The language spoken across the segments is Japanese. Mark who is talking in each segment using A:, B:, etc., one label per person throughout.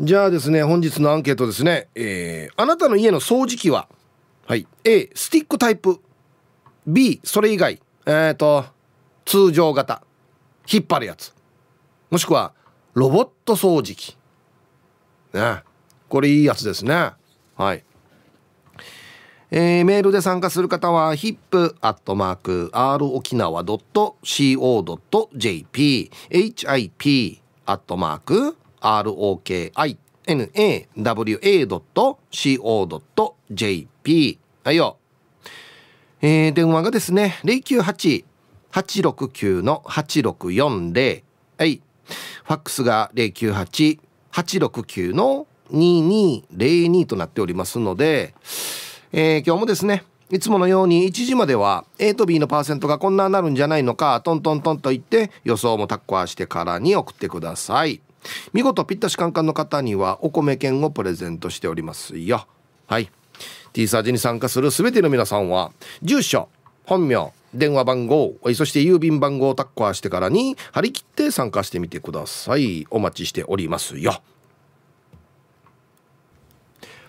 A: じゃあですね本日のアンケートですね、えー、あなたの家の掃除機は、はい、A スティックタイプ B それ以外えっ、ー、と通常型引っ張るやつもしくはロボット掃除機ねこれいいやつですねはいえー、メールで参加する方は hip.rokinawa.co.jp hip.rokinawa.co.jp rokinawa.co.jp はいよ。えー、電話がですね、098-869-8640。はい。ファックスが098-869-2202となっておりますので、えー、今日もですね、いつものように1時までは A と B のパーセントがこんなになるんじゃないのかトントントンと言って予想もタッコアしてからに送ってください。見事ぴったしカンカンの方にはお米券をプレゼントしておりますよはい T サージに参加する全ての皆さんは住所本名電話番号そして郵便番号をタッカーしてからに張り切って参加してみてくださいお待ちしておりますよ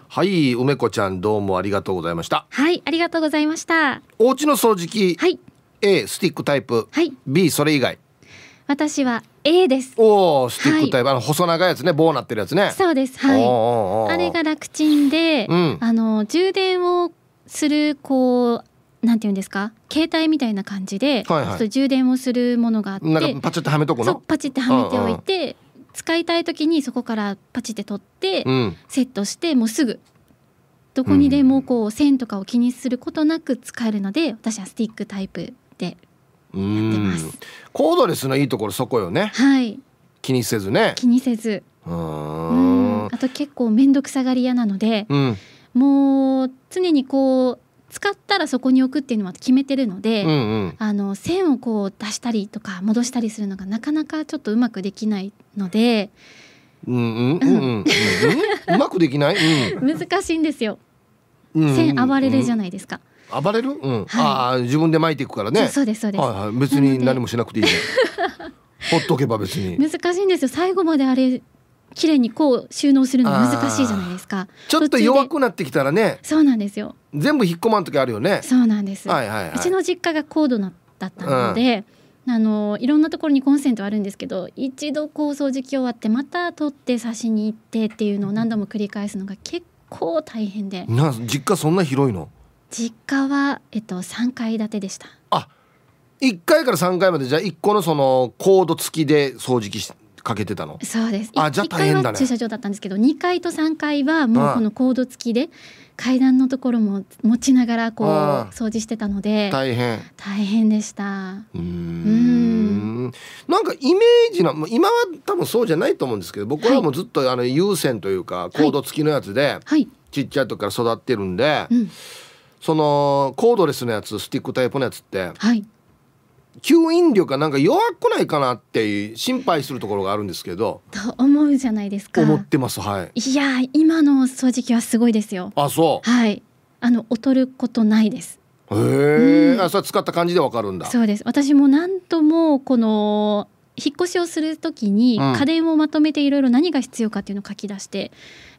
A: はい梅子ちゃんどうもありがとうございました
B: はいありがとうございましたお家の掃除機はい A
A: スティックタイプはい B それ以外
B: 私は A ですおおスティ
A: ックタイプ、はい、あの細長いやつね棒なってるやつねそうですはいあれが
B: 楽ちんで、うん、あの充電をするこうなんて言うんですか携帯みたいな感じで、はいはい、充電をするものがあってなんかパ
A: チッとはめとこのパ
B: チッとはめておいて、うんうん、使いたい時にそこからパチって取って、うん、セットしてもうすぐどこにでもこう線とかを気にすることなく使えるので、私はスティックタイプで
A: ってます。コードレスのいいところそこよね。はい。気にせずね。気にせず。うん。あと
B: 結構面倒くさがり屋なので、うん、もう常にこう使ったらそこに置くっていうのは決めてるので、うんうん、あの線をこう出したりとか戻したりするのがなかなかちょっとうまくできないので。
A: うんうんうんうん、うまくできない、う
B: ん、難しいんですよ。
A: うん線暴れるじゃないですか。暴れる、うん、はい、ああ自分で巻いていくからねそうですそうです、はいはい、別に何もしなくていい、ね、ほっとけば別に
B: 難しいんですよ最後まであれ綺麗にこう収納するの難しいじゃないですかちょっと弱
A: くなってきたらね
B: そうなんですよ
A: 全部引っ込まん時あるよねそう
B: なんです、はいはいはい、うちの実家が高度なだったので、うん、あのいろんなところにコンセントあるんですけど一度こう掃除機終わってまた取って差しに行ってっていうのを何度も繰り返すのが結構大変でな
A: 実家そんな広いの
B: 実家はえっと3階建てでした
A: あ1階から3階までじゃあ1個のそのコード付きで掃除機かけてたのそ
B: うですあじゃあ大変だ、ね、駐車場だったんですけど2階と3階はもうこのコード付きで階段のところも持ちながらこう掃除してたので大変大変でしたう
A: んなんかイメージの今は多分そうじゃないと思うんですけど僕はもうずっとあの有線というかコード付きのやつで、はい、ちっちゃい時から育ってるんで、うんそのコードレスのやつスティックタイプのやつって、はい、吸引力がなんか弱くないかなって心配するところがあるんですけど
B: と思うじゃないですか思っ
A: てますはい
B: いや今の掃除機はすごいですよあそうはいあの劣ることないです
A: へえ、うん、あそれ使った感じでわかるんだそう
B: です私も何度もこの引っ越しをする時に家電をまとめていろいろ何が必要かっていうのを書き出して、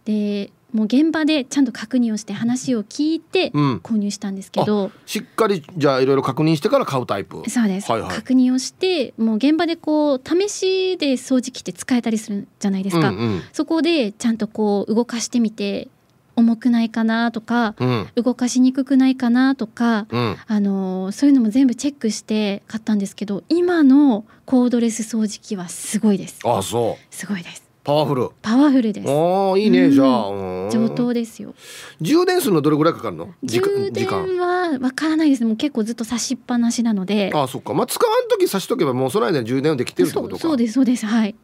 B: でもう現場でちゃんと確認をして話を聞いて購入したんですけど、うん、
A: しっかりじゃあいろいろ確認してから買うタイプそうです、はいはい、確
B: 認をしてもう現場でこう試しで掃除機って使えたりするじゃないですか、うんうん、そこでちゃんとこう動かしてみて重くないかなとか、うん、動かしにくくないかなとか、うん、あのそういうのも全部チェックして買ったんですけど今のコードレス掃除機はすごいですあそうすごいですパワフルパワフルですああいいね、じゃあ上等ですよ充電する
A: のどれぐらいかかるの充電
B: はわからないですもう結構ずっと差しっぱなしなのであ
A: そっかまあ使わん時差しとけばもうその間充電はできてるってことかそ
B: うですそうですはい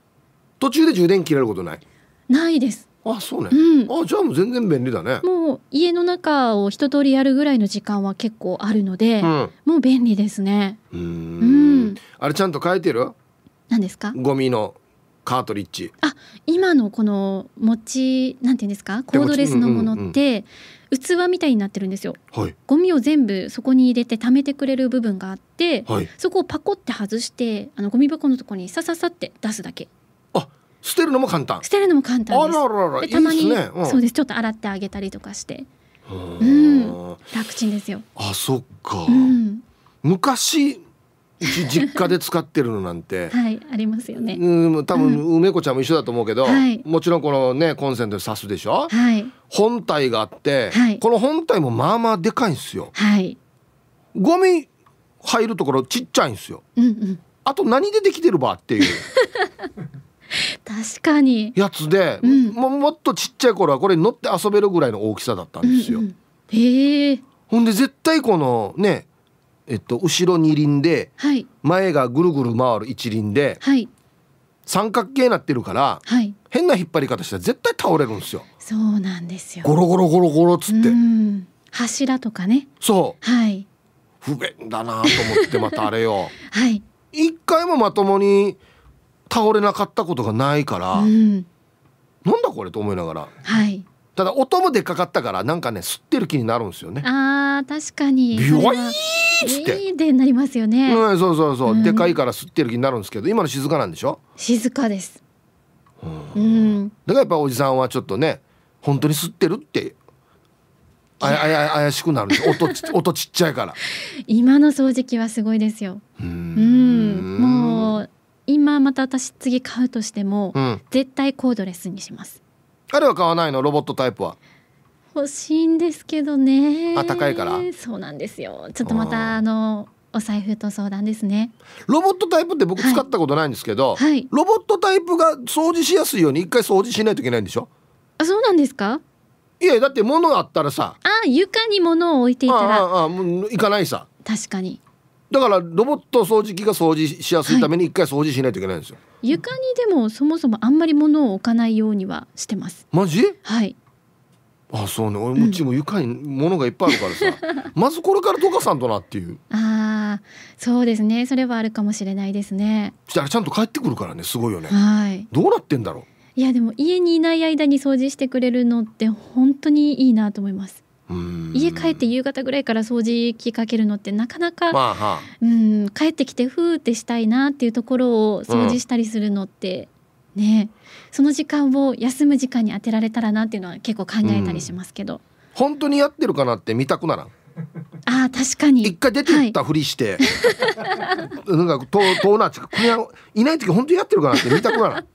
B: 途
A: 中で充電切れることない
B: ないですあそうね、
A: うん、あじゃあもう全然便利だね
B: もう家の中を一通りやるぐらいの時間は結構あるので、うん、もう便利ですねう
A: んあれちゃんと書いてる
B: 何ですかゴ
A: ミのカートリッジあ
B: 今のこの持ちなんていうんですかコードレスのものって、器みたいになってるんですよ、はい、ゴミを全部そこに入れて貯めてくれる部分があって、はい、そこをパコって外してあのゴミ箱のところにさささって出すだけ捨て
A: るのも簡単捨て
B: るのも簡単あ
A: らららでたまに、ねうん、そうで
B: すちょっと洗ってあげたりとかして
A: うん
B: 楽ちんですよ
A: あそっか、うん、昔実家で使ってるのなんて は
B: いありますよねうん多分
A: 梅子ちゃんも一緒だと思うけど、うん、もちろんこのねコンセントで挿すでしょ、はい、本体があって、はい、この本体もまあまあでかいんですよはいゴミ入るところちっちゃいんですよ、うんうん、あと何でできてるばっていう
B: 確かに
A: やつで、うん、ももっとちっちゃい頃はこれ乗って遊べるぐらいの大きさだったんですよ。うんうん、へえほんで絶対このねえっと後ろ二輪で、はい、前がぐるぐる回る一輪で、はい、三角形になってるから、はい、変な引っ張り方したら絶対倒れるんですよ。
B: そうなんですよ。ゴロゴロゴロゴロっつって。柱とかね。そう。はい。
A: 不便だなと思ってまたあれよ。はい。一回もまともに倒れなかったことがないから、うん、なんだこれと思いながら、はい、ただ音もでかかったからなんかね吸ってる気になるんですよね
B: あー確かにビワイーっって、でなりますよね、うん、
A: そうそうそう、うん、でかいから吸ってる気になるんですけど今の静かなんでしょ
B: 静かです、うん、
A: だからやっぱおじさんはちょっとね本当に吸ってるってあやあや怪しくなる音ち 音ちっちゃいから
B: 今の掃除機はすごいですようんもう今また私次買うとしても、うん、絶対コードレスにします
A: あれは買わないのロボットタイプは
B: 欲しいんですけどねあ高いからそうなんですよちょっとまたあのお財布と相談ですね
A: ロボットタイプって僕使ったことないんですけど、はいはい、ロボットタイプが掃除しやすいように一回掃除しないといけないんでしょあそうなんですかいやだって物あったらさ
B: あ床に物を置いていたらあ
A: ああもういかないさ確かにだからロボット掃除機が掃除しやすいために一回掃除しないといけないんですよ、は
B: い、床にでもそもそもあんまり物を置かないようにはしてますマジはい
A: あそうね俺うちも床に物がいっぱいあるからさ、うん、まずこれからどかさんとなっていう
B: ああそうですねそれはあるかもしれないですね
A: ちゃんと帰ってくるからねすごいよねはいどうなってんだろう
B: いやでも家にいない間に掃除してくれるのって本当にいいなと思います家帰って夕方ぐらいから掃除機かけるのってなかなか、まあはあ、うん帰ってきてふーってしたいなっていうところを掃除したりするのって、うん、ねその時間を休む時間に当てられたらなっていうのは結構考えたりしますけど、本当にや
A: ってるかなって見たくならんあ確かに一回出てったふりして、はい、なんか遠うなっちかいない時本当にやってるかなって見たくならん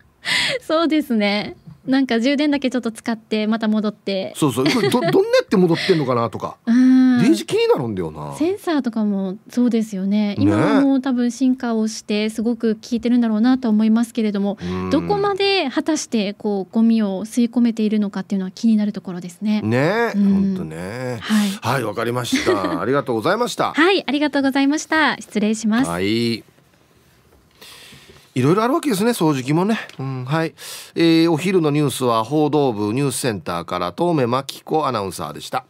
B: そうですねなんか充電だけちょっと使ってまた戻ってそうそうどどんなっ
A: て戻ってんのかなとかデ
B: ージ気に
A: なるんだよなセン
B: サーとかもそうですよね今も多分進化をしてすごく効いてるんだろうなと思いますけれども、ね、どこまで果たしてこうゴミを吸い込めているのかっていうのは気になるところですねね
A: 本当ねはいわ、はい、かりましたありがとうございましたは
B: いありがとうございました失礼します
A: はいいろいろあるわけですね掃除機もね、うん、はい、えー、お昼のニュースは報道部ニュースセンターから遠目真紀子アナウンサーでした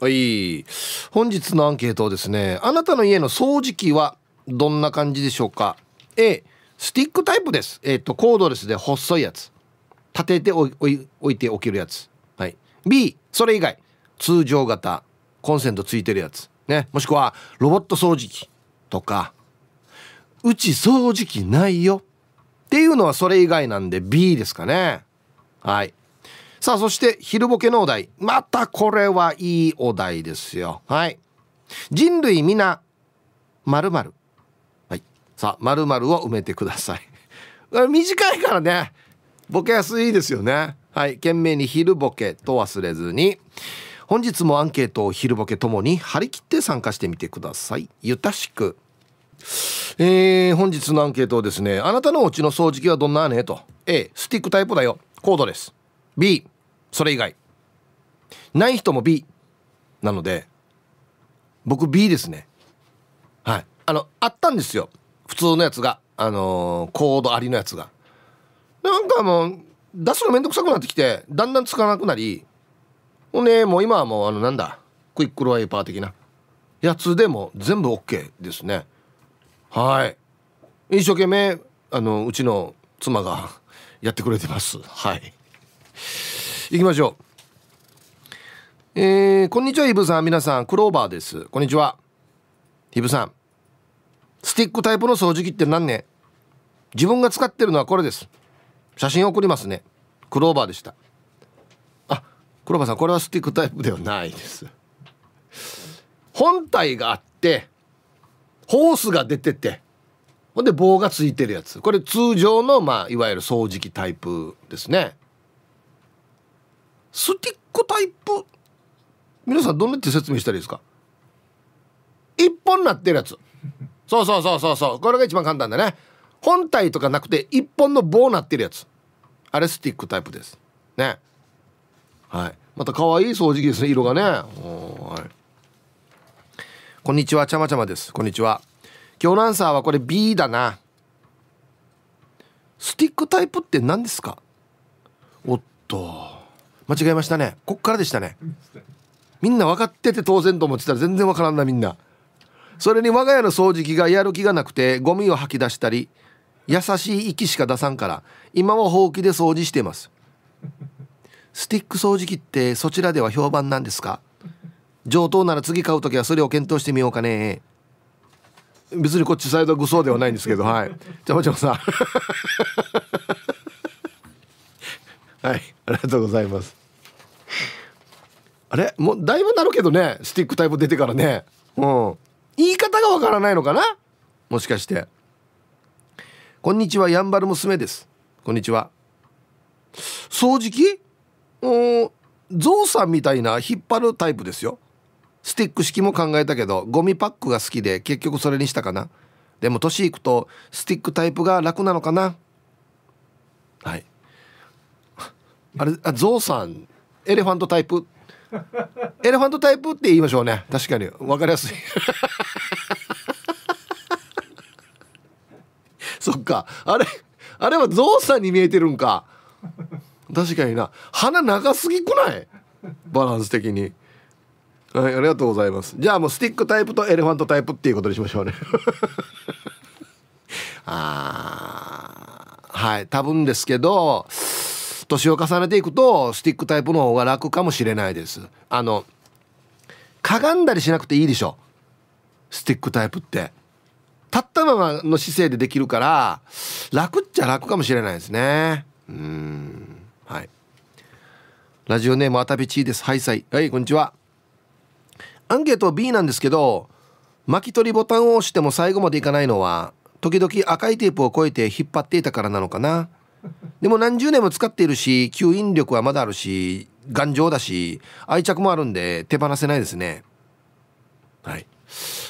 A: はい本日のアンケートですねあなたの家の掃除機はどんな感じでしょうか A スティックタイプですえっ、ー、とコードレスで細いやつ立てておい置いておけるやつはい B それ以外通常型コンセントついてるやつねもしくはロボット掃除機とかうち掃除機ないよ。っていうのはそれ以外なんで B ですかね。はい。さあ、そして昼ボケのお題。またこれはいいお題ですよ。はい。人類皆、〇〇。はい。さあ、〇〇を埋めてください。短いからね、ボケやすいですよね。はい。懸命に昼ボケと忘れずに。本日もアンケートを昼ボケともに張り切って参加してみてください。ゆたしく。えー、本日のアンケートをですねあなたのお家の掃除機はどんなねと A スティックタイプだよコードレス B それ以外ない人も B なので僕 B ですねはいあのあったんですよ普通のやつがあのー、コードありのやつがなんかもう出すのめんどくさくなってきてだんだん使わなくなりほんで、もう今はもうあのなんだクイックルワイパー的なやつでも全部 OK ですねはい一生懸命あのうちの妻がやってくれてますはい行きましょうえー、こんにちはイブさん皆さんクローバーですこんにちはイブさんスティックタイプの掃除機って何ね自分が使ってるのはこれです写真送りますねクローバーでしたあクローバーさんこれはスティックタイプではないです本体があってホースが出ててほんで棒がついてるやつこれ通常のまあいわゆる掃除機タイプですねスティックタイプ皆さんどんなって説明したらいいですか一本なってるやつそうそうそうそうそうこれが一番簡単だね本体とかなくて一本の棒なってるやつあれスティックタイプですねはいまた可愛い掃除機ですね色がねはいこんにちはちゃまちゃまですこんにちは今日のアンサーはこれ B だなスティックタイプって何ですかおっと間違えましたねこっからでしたねみんな分かってて当然と思ってたら全然分からんなみんなそれに我が家の掃除機がやる気がなくてゴミを吐き出したり優しい息しか出さんから今もほうきで掃除していますスティック掃除機ってそちらでは評判なんですか上等なら次買う時はそれを検討してみようかね別にこっちサイドは愚装ではないんですけどはいじゃもちろんさん はいありがとうございますあれもうだいぶなるけどねスティックタイプ出てからねうん言い方がわからないのかなもしかしてこんにちはやんばる娘ですこんにちは掃除機うんゾウさんみたいな引っ張るタイプですよスティック式も考えたけどゴミパックが好きで結局それにしたかなでも年いくとスティックタイプが楽なのかなはいあれあゾウさんエレファントタイプ エレファントタイプって言いましょうね確かに分かりやすい そっかあれあれはゾウさんに見えてるんか確かにな鼻長すぎくないバランス的にはい、ありがとうございます。じゃあもうスティックタイプとエレファントタイプっていうことにしましょうね。ああ、はい、多分ですけど、年を重ねていくとスティックタイプの方が楽かもしれないです。あの、かがんだりしなくていいでしょ。スティックタイプって。立ったままの姿勢でできるから、楽っちゃ楽かもしれないですね。うん、はい。ラジオネームアタビチーです。はい、さい。はい、こんにちは。アンケート B なんですけど巻き取りボタンを押しても最後までいかないのは時々赤いテープを越えて引っ張っていたからなのかなでも何十年も使っているし吸引力はまだあるし頑丈だし愛着もあるんで手放せないですねはい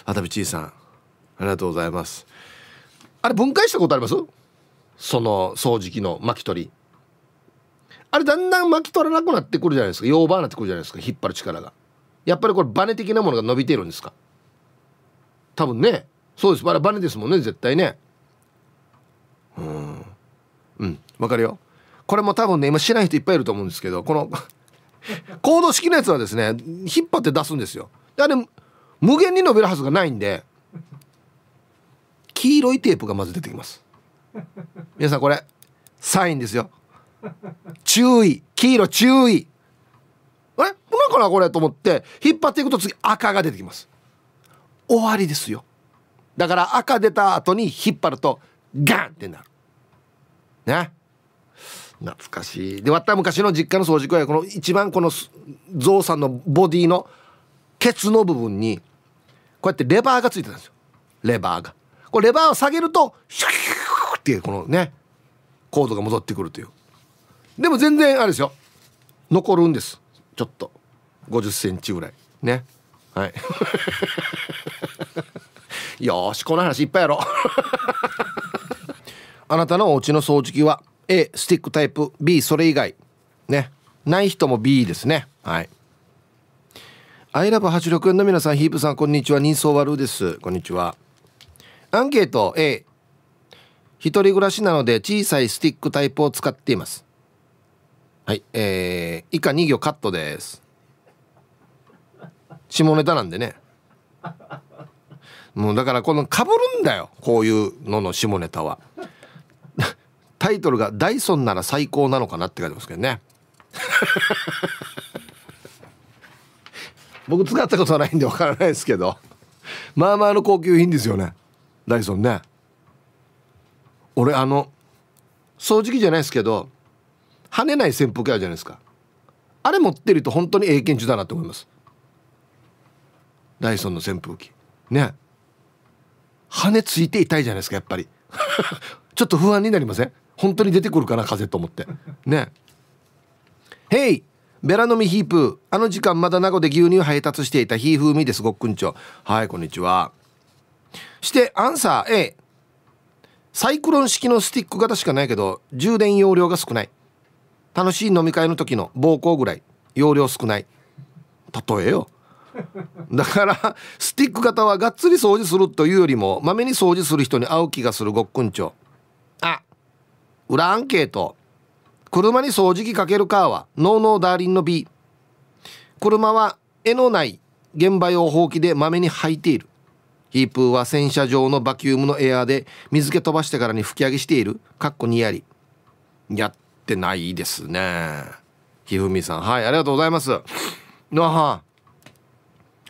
A: 熱海ちいさんありがとうございますあれ分解したことありますその掃除機の巻き取りあれだんだん巻き取らなくなってくるじゃないですか溶ーになってくるじゃないですか引っ張る力がやっぱりこれバネ的なものが伸びてるんですか多分ねそうですバネバネですもんね絶対ねうんうんわかるよこれも多分ね今しない人いっぱいいると思うんですけどこのコード式のやつはですね引っ張って出すんですよあれ無限に伸びるはずがないんで黄色いテープがまず出てきます皆さんこれサインですよ注意黄色注意あれんかなこれと思って引っ張っていくと次赤が出てきます終わりですよだから赤出た後に引っ張るとガンってなるね懐かしいで割った昔の実家の掃除機はこの一番このゾウさんのボディのケツの部分にこうやってレバーがついてたんですよレバーがこれレバーを下げるとシュッっていうこのねコードが戻ってくるというでも全然あれですよ残るんですちょっと50センチぐらいねはい よしこの話いっぱいやろ あなたのお家の掃除機は A スティックタイプ B それ以外ねない人も B ですねはいアイラブ86の皆さんヒープさんこんにちは人相悪ですこんにちはアンケート A 一人暮らしなので小さいスティックタイプを使っていますはい、えー、以下2行カットです。下ネタなんでね。もうだからこのかぶるんだよこういうのの下ネタは。タイトルが「ダイソンなら最高なのかな」って書いてますけどね。僕使ったことはないんでわからないですけどまあまあの高級品ですよねダイソンね俺あの掃除機じゃないですけど跳ねない扇風機あるじゃないですかあれ持ってると本当に英検中だなと思いますダイソンの扇風機ね羽ついて痛いじゃないですかやっぱり ちょっと不安になりません本当に出てくるかな風と思ってね Hey! ベラノミヒープあの時間まだ名護で牛乳配達していたひーふーみですごっくんちょはいこんにちはしてアンサー A サイクロン式のスティック型しかないけど充電容量が少ない楽しい飲み会の時の暴行ぐらい容量少ない例えよ だからスティック型はがっつり掃除するというよりもまめに掃除する人に会う気がするごっくんちょあ裏アンケート車に掃除機かけるかはノーノーダーリンの B 車は絵のない現場用ほうきでまめに履いているヒープーは洗車場のバキュームのエアーで水気飛ばしてからに吹き上げしているかっこにやりやっってないですねひふみさんはいありがとうございますなは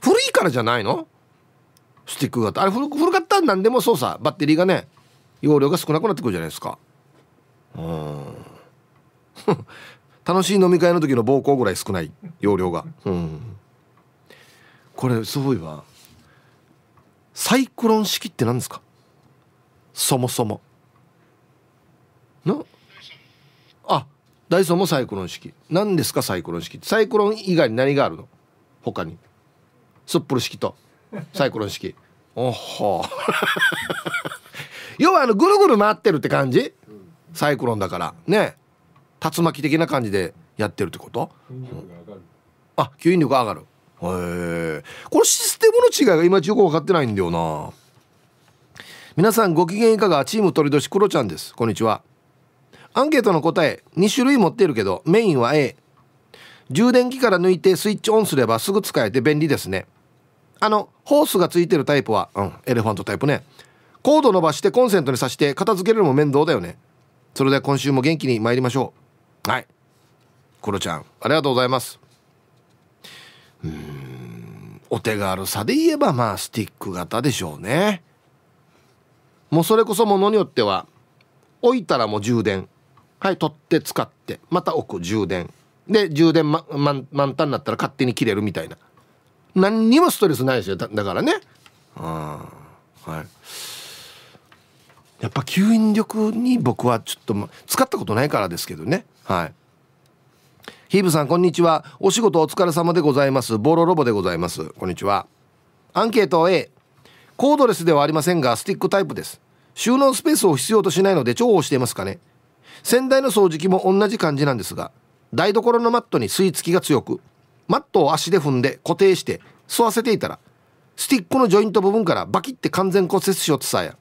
A: 古いからじゃないのスティック型あれ古かったんなでも操作。バッテリーがね容量が少なくなってくるじゃないですかうん 楽しい飲み会の時の暴行ぐらい少ない容量がうんこれすごいわサイクロン式って何ですかそもそものダイソンもサイクロン式何ですかサイクロン式サイクロン以外に何があるの他にスップル式とサイクロン式おほ 要はあのぐるぐる回ってるって感じサイクロンだからね竜巻的な感じでやってるってことあ吸引力上がるへえこのシステムの違いが今ちよく分かってないんだよな皆さんご機嫌いかがチーム鳥年クロちゃんですこんにちはアンケートの答え2種類持ってるけどメインは A 充電器から抜いてスイッチオンすればすぐ使えて便利ですねあのホースがついてるタイプはうんエレファントタイプねコード伸ばしてコンセントに挿して片付けるのも面倒だよねそれでは今週も元気に参りましょうはいクロちゃんありがとうございますうんお手軽さで言えばまあスティック型でしょうねもうそれこそものによっては置いたらもう充電はい取って使ってまた置く充電で充電、ま、満タンになったら勝手に切れるみたいな何にもストレスないですよだからねあはいやっぱ吸引力に僕はちょっと使ったことないからですけどねはいヒーブさんこんにちはお仕事お疲れ様でございますボロロボでございますこんにちはアンケート A コードレスではありませんがスティックタイプです収納スペースを必要としないので重宝していますかね先代の掃除機も同じ感じなんですが台所のマットに吸い付きが強くマットを足で踏んで固定して吸わせていたらスティックのジョイント部分からバキッて完全骨折しようとさや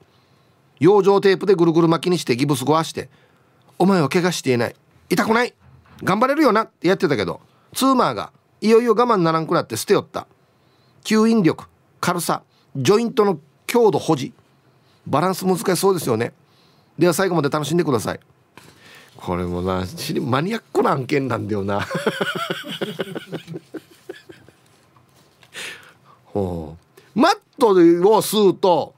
A: 養生テープでぐるぐる巻きにしてギブス壊して「お前は怪我していない痛くない頑張れるよな」ってやってたけどツーマーがいよいよ我慢ならんくなって捨てよった吸引力軽さジョイントの強度保持バランス難しそうですよねでは最後まで楽しんでくださいこれもなマニアックな案件なんだよな ほうマットを吸うと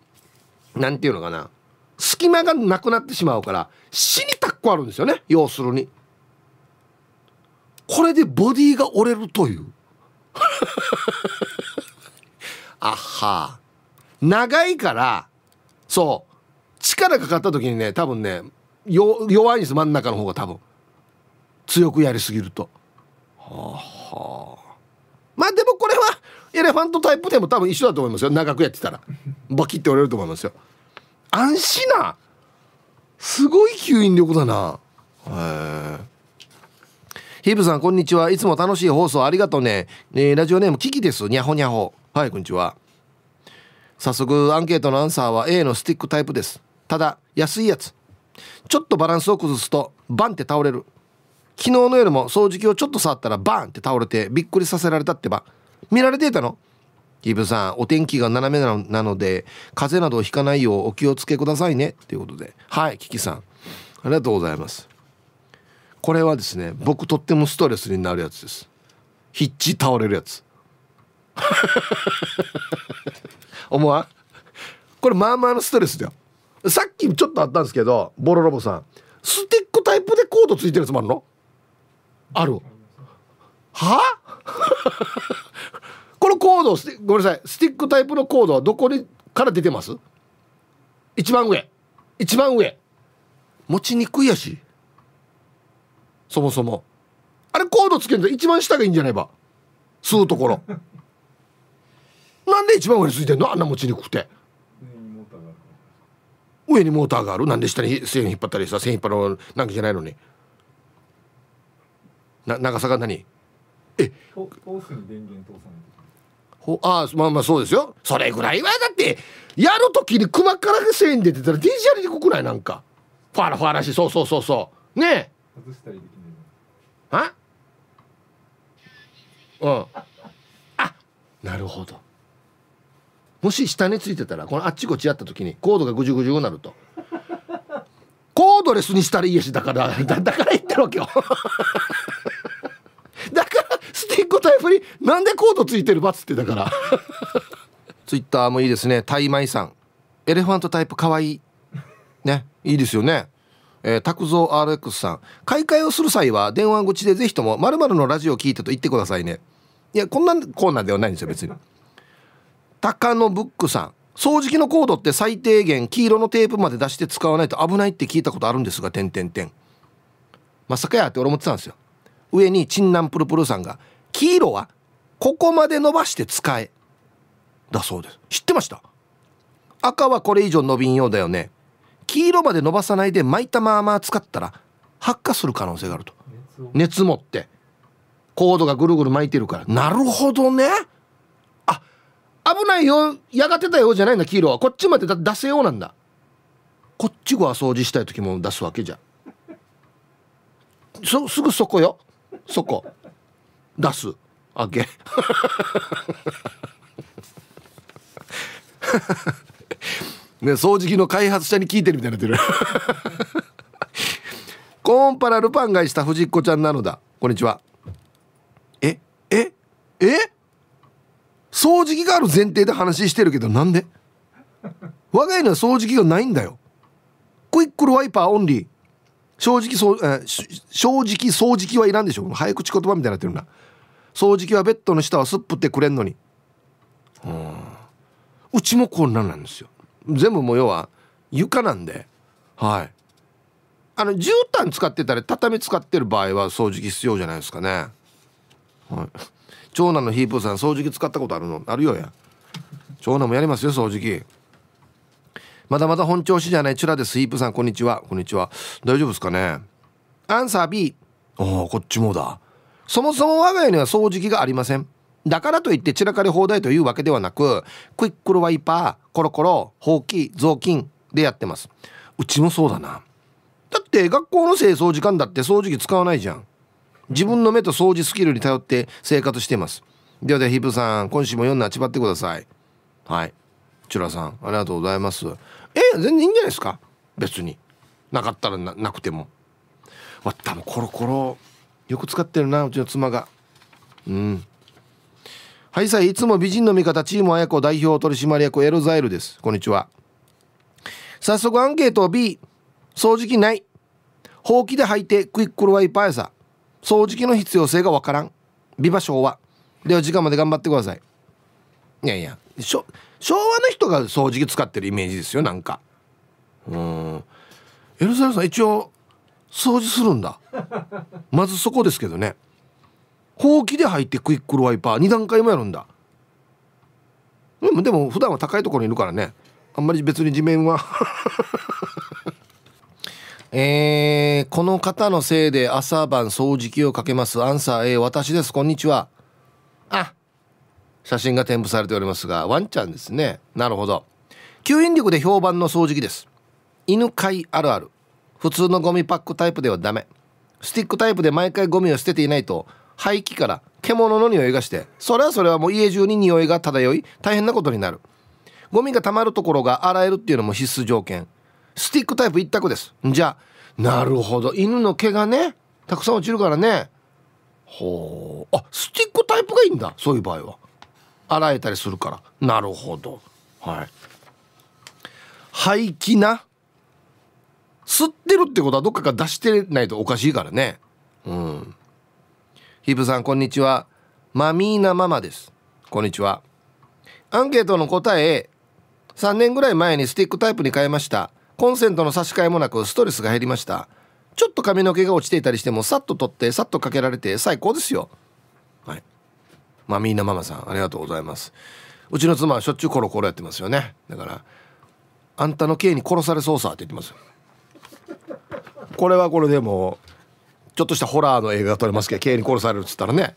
A: なんていうのかな隙間がなくなってしまうから死にたっこあるんですよね要するにこれでボディが折れるという あは長いからそう力かかった時にね多分ね弱いんです真ん中の方が多分強くやりすぎるとははまあでもこれはエレファントタイプでも多分一緒だと思いますよ長くやってたら バキって折れると思いますよ安心なすごい吸引力だなへえヒブさんこんにちはいつも楽しい放送ありがとうね、えラジオネームキキですにゃほにゃほはいこんにちは早速アンケートのアンサーは A のスティックタイプですただ安いやつちょっとバランスを崩すとバンって倒れる昨日の夜も掃除機をちょっと触ったらバンって倒れてびっくりさせられたってば見られていたのギブさんお天気が斜めなので風邪などひかないようお気をつけくださいねということではいキキさんありがとうございますこれはですね僕とってもストレスになるやつですヒッチ倒れるやつ 思わんこれまあまあのストレスだよさっきちょっとあったんですけどボロロボさんスティックタイプでコードついてるやつもあるのあるはあ このコードごめんなさいスティックタイプのコードはどこにから出てます一番上一番上持ちにくいやしそもそもあれコードつけるの一番下がいいんじゃないば吸うところなんで一番上についてんのあんな持ちにくくて上にモーターがあるなんで下に線引っ張ったりさ線引っ張るなんかじゃないのにな長さが何えほあまあまあそうですよそれぐらいはだってやるときに熊から線出てたら DJ やりにくくないなんかファラファラしそうそうそうそうねえ外したりできないあうんあなるほどもし下についてたらこのあっちこっちやった時にコードがぐじゅぐじゅになるとコードレスにしたらいいやしだから だだから言ってるわけよ だからスティックタイプになんでコードついてるばっつってだから ツイッターもいいですねタイマイさんエレファントタイプかわいいねいいですよねえー、拓蔵 RX さん買い替えをする際は電話口でぜひとも「まるのラジオを聞いて」と言ってくださいねいやこんなコーナーではないんですよ別に高野ブックさん掃除機のコードって最低限黄色のテープまで出して使わないと危ないって聞いたことあるんですが点点点まさかやって俺思ってたんですよ上にチンナンプルプルさんが黄色はここまで伸ばして使えだそうです知ってました赤はこれ以上伸びんようだよね黄色まで伸ばさないで巻いたまま使ったら発火する可能性があると熱持ってコードがぐるぐる巻いてるからなるほどね危ないよやがてだよじゃないんだ黄色はこっちまで出せようなんだこっちが掃除したい時も出すわけじゃそすぐそこよそこ出すあげ ね掃除機の開発者に聞いてるみたいになってる コーンパラルパンがした藤子ちゃんなのだこんにちはええええ掃除機がある前提で話してるけどなんで我が家には掃除機がないんだよクイックルワイパーオンリー正直えー、正直掃除機はいらんでしょ早口言葉みたいになってるな掃除機はベッドの下はすっぷってくれんのにううちもこんなんなんですよ全部もう要は床なんではいあの絨毯使ってたら畳使ってる場合は掃除機必要じゃないですかねはい長男のヒープーさん掃除機使ったことあるのあるよや長男もやりますよ掃除機まだまだ本調子じゃないチュラですヒープーさんこんにちはこんにちは大丈夫ですかねアンサー B あこっちもだそもそも我が家には掃除機がありませんだからといって散らかり放題というわけではなくクイックルワイパーコロコロほうき雑巾でやってますうちもそうだなだって学校の清掃時間だって掃除機使わないじゃん自分の目と掃除スキルに頼って生活していますではではヒープさん今週も読んなちばってくださいはいチュラさんありがとうございますえ全然いいんじゃないですか別になかったらななくてもわったもコロコロよく使ってるなうちの妻がうんはいさいいつも美人の味方チーム綾子代表取締役エロザイルですこんにちは早速アンケート B 掃除機ないほうきで履いてクイックルワイパーやさ掃除機の必要性がわからん美馬昭和では時間まで頑張ってくださいいやいや昭和の人が掃除機使ってるイメージですよなんかうんエルサルさん一応掃除するんだまずそこですけどねほうきで入ってクイックルワイパー二段階もやるんだでもでも普段は高いところにいるからねあんまり別に地面はえー、この方のせいで朝晩掃除機をかけますアンサー A 私ですこんにちはあ写真が添付されておりますがワンちゃんですねなるほど吸引力で評判の掃除機です犬飼いあるある普通のゴミパックタイプではダメスティックタイプで毎回ゴミを捨てていないと排気から獣の匂いがしてそれはそれはもう家中に匂いが漂い大変なことになるゴミが溜まるところが洗えるっていうのも必須条件スティックタイプ一択ですじゃあなるほど犬の毛がねたくさん落ちるからねほうあスティックタイプがいいんだそういう場合は洗えたりするからなるほどはい排気な吸ってるってことはどっかから出してないとおかしいからねうんヒブさんこんにちはマミーナママですこんにちはアンケートの答え3年ぐらい前にスティックタイプに変えましたコンセントの差し替えもなくストレスが減りましたちょっと髪の毛が落ちていたりしてもさっと取ってさっとかけられて最高ですよはいまあみんなママさんありがとうございますうちの妻はしょっちゅうコロコロやってますよねだからあんたの刑に殺されそうさって言ってますこれはこれでもちょっとしたホラーの映画が撮れますけど刑に殺されるっつったらね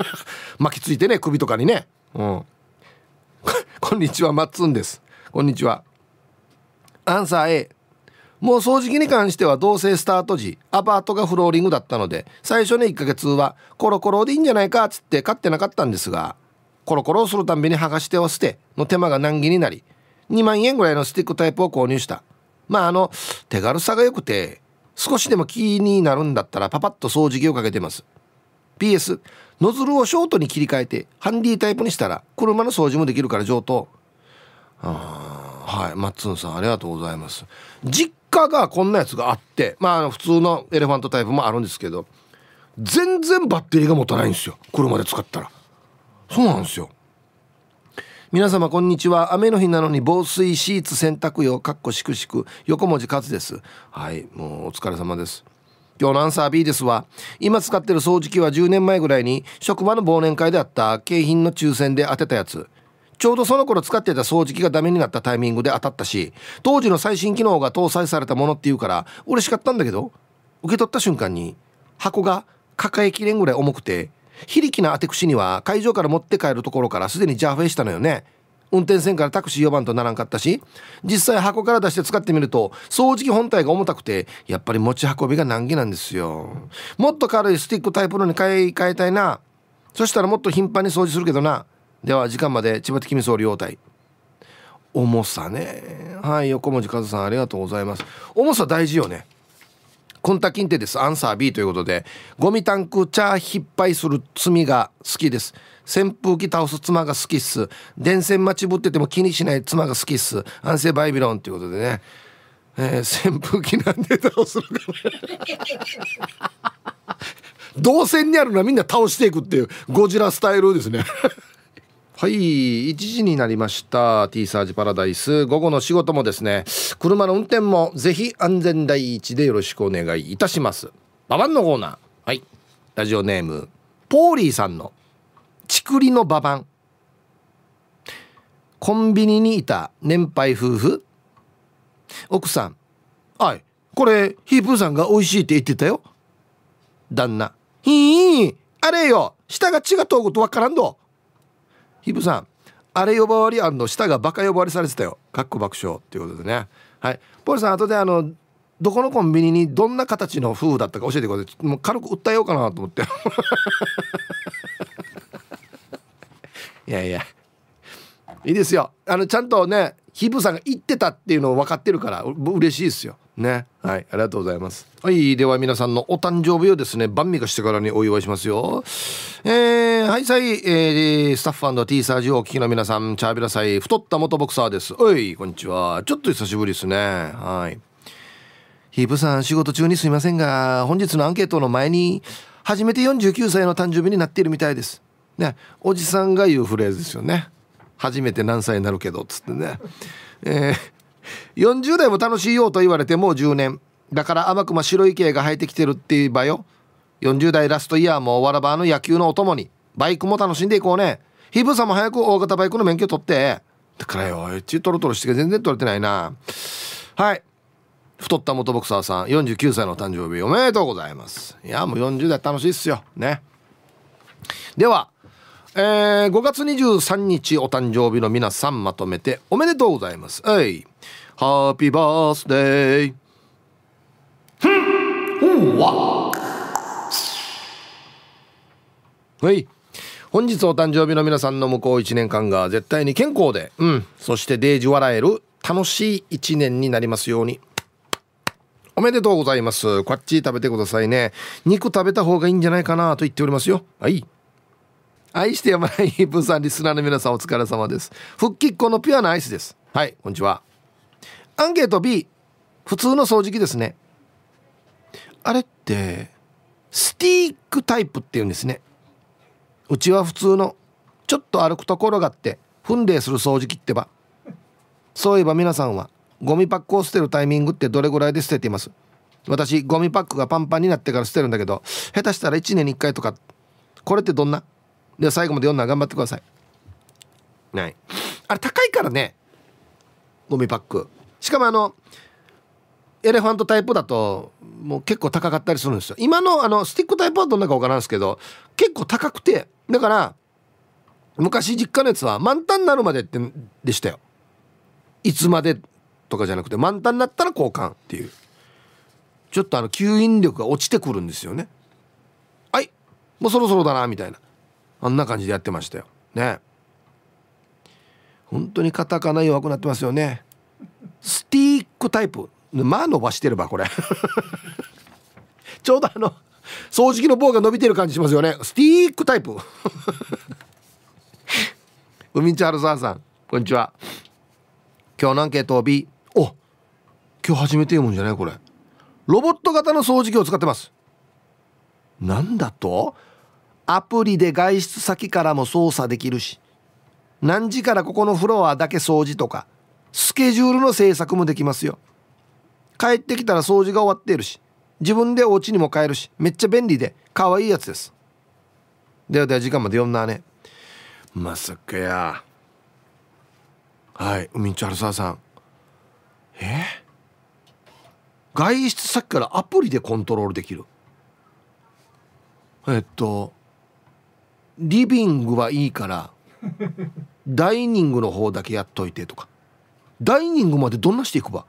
A: 巻きついてね首とかにねうんこんにちはまっつんですこんにちはアンサー A もう掃除機に関しては同棲スタート時アパートがフローリングだったので最初の1ヶ月はコロコロでいいんじゃないかっつって買ってなかったんですがコロコロをするたんびに剥がしてを捨ての手間が難儀になり2万円ぐらいのスティックタイプを購入したまああの手軽さが良くて少しでも気になるんだったらパパッと掃除機をかけてます PS ノズルをショートに切り替えてハンディタイプにしたら車の掃除もできるから上等ああはいマッツンさんありがとうございます実家がこんなやつがあってまあ普通のエレファントタイプもあるんですけど全然バッテリーが持たないんですよ車で使ったらそうなんですよ皆様こんにちは雨の日なのに防水シーツ洗濯用かっこしくしく横文字勝ですはいもうお疲れ様です今日のアンサー B ですわ今使ってる掃除機は10年前ぐらいに職場の忘年会であった景品の抽選で当てたやつちょうどその頃使ってた掃除機がダメになったタイミングで当たったし当時の最新機能が搭載されたものっていうから嬉しかったんだけど受け取った瞬間に箱が抱えきれんぐらい重くて非力な当て口には会場から持って帰るところからすでにジャーフェイしたのよね運転線からタクシー4番とならんかったし実際箱から出して使ってみると掃除機本体が重たくてやっぱり持ち運びが難儀なんですよもっと軽いスティックタイプのに買い替えたいなそしたらもっと頻繁に掃除するけどなでは時間まで千葉的味総両体重さねはい横文字和さんありがとうございます重さ大事よねコンタキンテですアンサー B ということでゴミタンクチャー引っ張りする罪が好きです扇風機倒す妻が好きっす電線待ちぶってても気にしない妻が好きっす安静バイビロンということでね、えー、扇風機なんで倒すのか 動線にあるのはみんな倒していくっていうゴジラスタイルですねはい1時になりました T サージパラダイス午後の仕事もですね車の運転もぜひ安全第一でよろしくお願いいたしますババンのコーナーはいラジオネームポーリーさんのちくりのババンコンビニにいた年配夫婦奥さんはいこれヒープーさんが美味しいって言ってたよ旦那ひーあれよ下が血が通ることわからんどヒブさんあれ呼ばわりあんの舌がバカ呼ばわりされてたよかっこ爆笑ということでねはいポールさん後であのどこのコンビニにどんな形の夫婦だったか教えてくださいもう軽く訴えようかなと思っていやいやいいですよあのちゃんとねヒブさんが言ってたっていうのを分かってるから嬉しいですよねはいありがとうございますはいでは皆さんのお誕生日をですね晩味化してからにお祝いしますよえー、はいさい、えー、スタッフ &T サージをお聞きの皆さんチャービラサイ太った元ボクサーですおいこんにちはちょっと久しぶりですねはいヒープさん仕事中にすいませんが本日のアンケートの前に初めて49歳の誕生日になっているみたいですねおじさんが言うフレーズですよね初めて何歳になるけどっつってねえー40代も楽しいよと言われてもう10年だから甘くま白い毛が生えてきてるって言えばよ40代ラストイヤーもわらばの野球のお供にバイクも楽しんでいこうねひぶさも早く大型バイクの免許取ってだからよえっちトロトロして全然取れてないなはい太った元ボクサーさん49歳の誕生日おめでとうございますいやもう40代楽しいっすよねではえー、5月23日お誕生日の皆さんまとめておめでとうございます。はい。ハッピーバースデーふんうわはい本日お誕生日の皆さんの向こう1年間が絶対に健康で、うん、そしてデージ笑える楽しい1年になりますように。おめでとうございます。こっち食べてくださいね。肉食べた方がいいんじゃないかなと言っておりますよ。はい。愛してやまないブーさんリスナーの皆さんお疲れ様です。復帰っ子のピュアなアイスです。はい、こんにちは。アンケート B 普通の掃除機ですねあれってスティークタイプっていうんですねうちは普通のちょっと歩くところがあって踏んでする掃除機ってばそういえば皆さんはゴミパックを捨てるタイミングってどれぐらいで捨てています私ゴミパックがパンパンになってから捨てるんだけど下手したら1年に1回とかこれってどんなでは最後まで読んだら頑張ってくださいないあれ高いからねゴミパックしかもあのエレファントタイプだともう結構高かったりするんですよ今のあのスティックタイプはどんなか分からんですけど結構高くてだから昔実家のやつは満タンになるまでってでしたよいつまでとかじゃなくて満タンになったら交換っていうちょっとあの吸引力が落ちてくるんですよねはいもうそろそろだなみたいなあんな感じでやってましたよね本当にカタカナ弱くなってますよねスティックタイプまあ伸ばしてればこれ ちょうどあの掃除機の棒が伸びてる感じしますよねスティックタイプンチャールサーさんこんにちは今日のアンケートを B お今日初めて読むんじゃないこれロボット型の掃除機を使ってますなんだとアプリで外出先からも操作できるし何時からここのフロアだけ掃除とかスケジュールの制作もできますよ帰ってきたら掃除が終わっているし自分でお家にも帰るしめっちゃ便利で可愛いやつですではでは時間まで読んだねまさかやはい海んちゃるささんえ外出先からアプリでコントロールできるえっとリビングはいいからダイニングの方だけやっといてとかダイニングまでどんなしていくば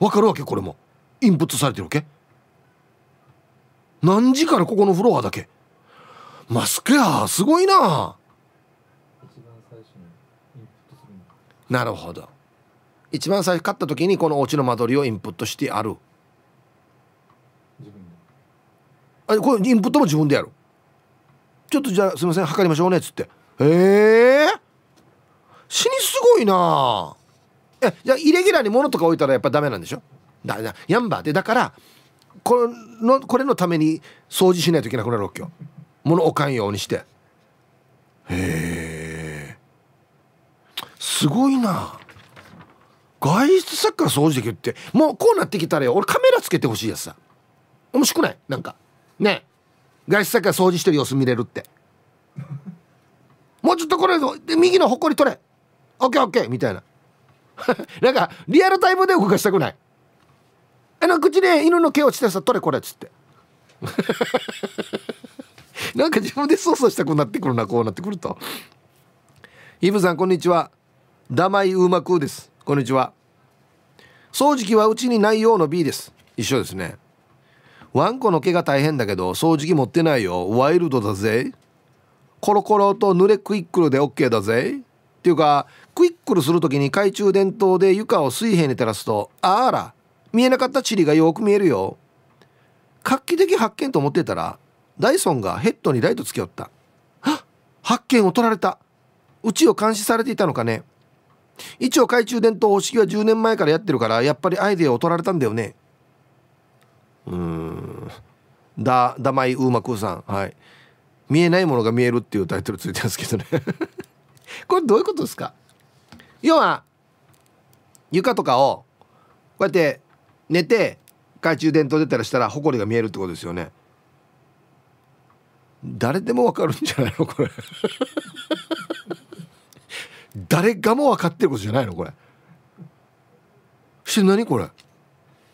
A: わかるわけこれもインプットされてるわけ何時からここのフロアだけマスクやすごいな一番最初にインプットするなるほど一番最初買った時にこのお家の間取りをインプットしてある自分あこれインプットも自分でやるちょっとじゃあすいません測りましょうねっつってへえ死にすごいないやイレギュラーに物とか置いたらやっぱダメなんでしょだだヤンバーでだからこのこれのために掃除しないといけなくなるわけよ物置かんようにしてへ
B: え
A: すごいな外出先から掃除できるってもうこうなってきたらよ俺カメラつけてほしいやつさ面白くないなんかね外出先から掃除してる様子見れるってもうちょっとこれ右のほこり取れオッケーオッケーみたいな なんかリアルタイムで動かしたくないあの口で犬の毛落ちてさ「取れこれ」っつって なんか自分で操作したくなってくるなこうなってくるとイブさんこんにちはダマイウマクですこんにちは掃除機はうちにないようの B です一緒ですねワンコの毛が大変だけど掃除機持ってないよワイルドだぜコロコロと濡れクイックルで OK だぜっていうかクイックルする時に懐中電灯で床を水平に照らすとあら見えなかった塵がよく見えるよ画期的発見と思ってたらダイソンがヘッドにライトつけよったはっ発見を取られたうちを監視されていたのかね一応懐中電灯方式は10年前からやってるからやっぱりアイデアを取られたんだよねうんだだまいうまくさんはい見えないものが見えるっていうタイトルついてますけどねこれどういうことですか要は床とかをこうやって寝て懐中電灯出たらしたら埃が見えるってことですよね誰でもわかるんじゃないのこれ 誰がも分かってることじゃないのこれして何これ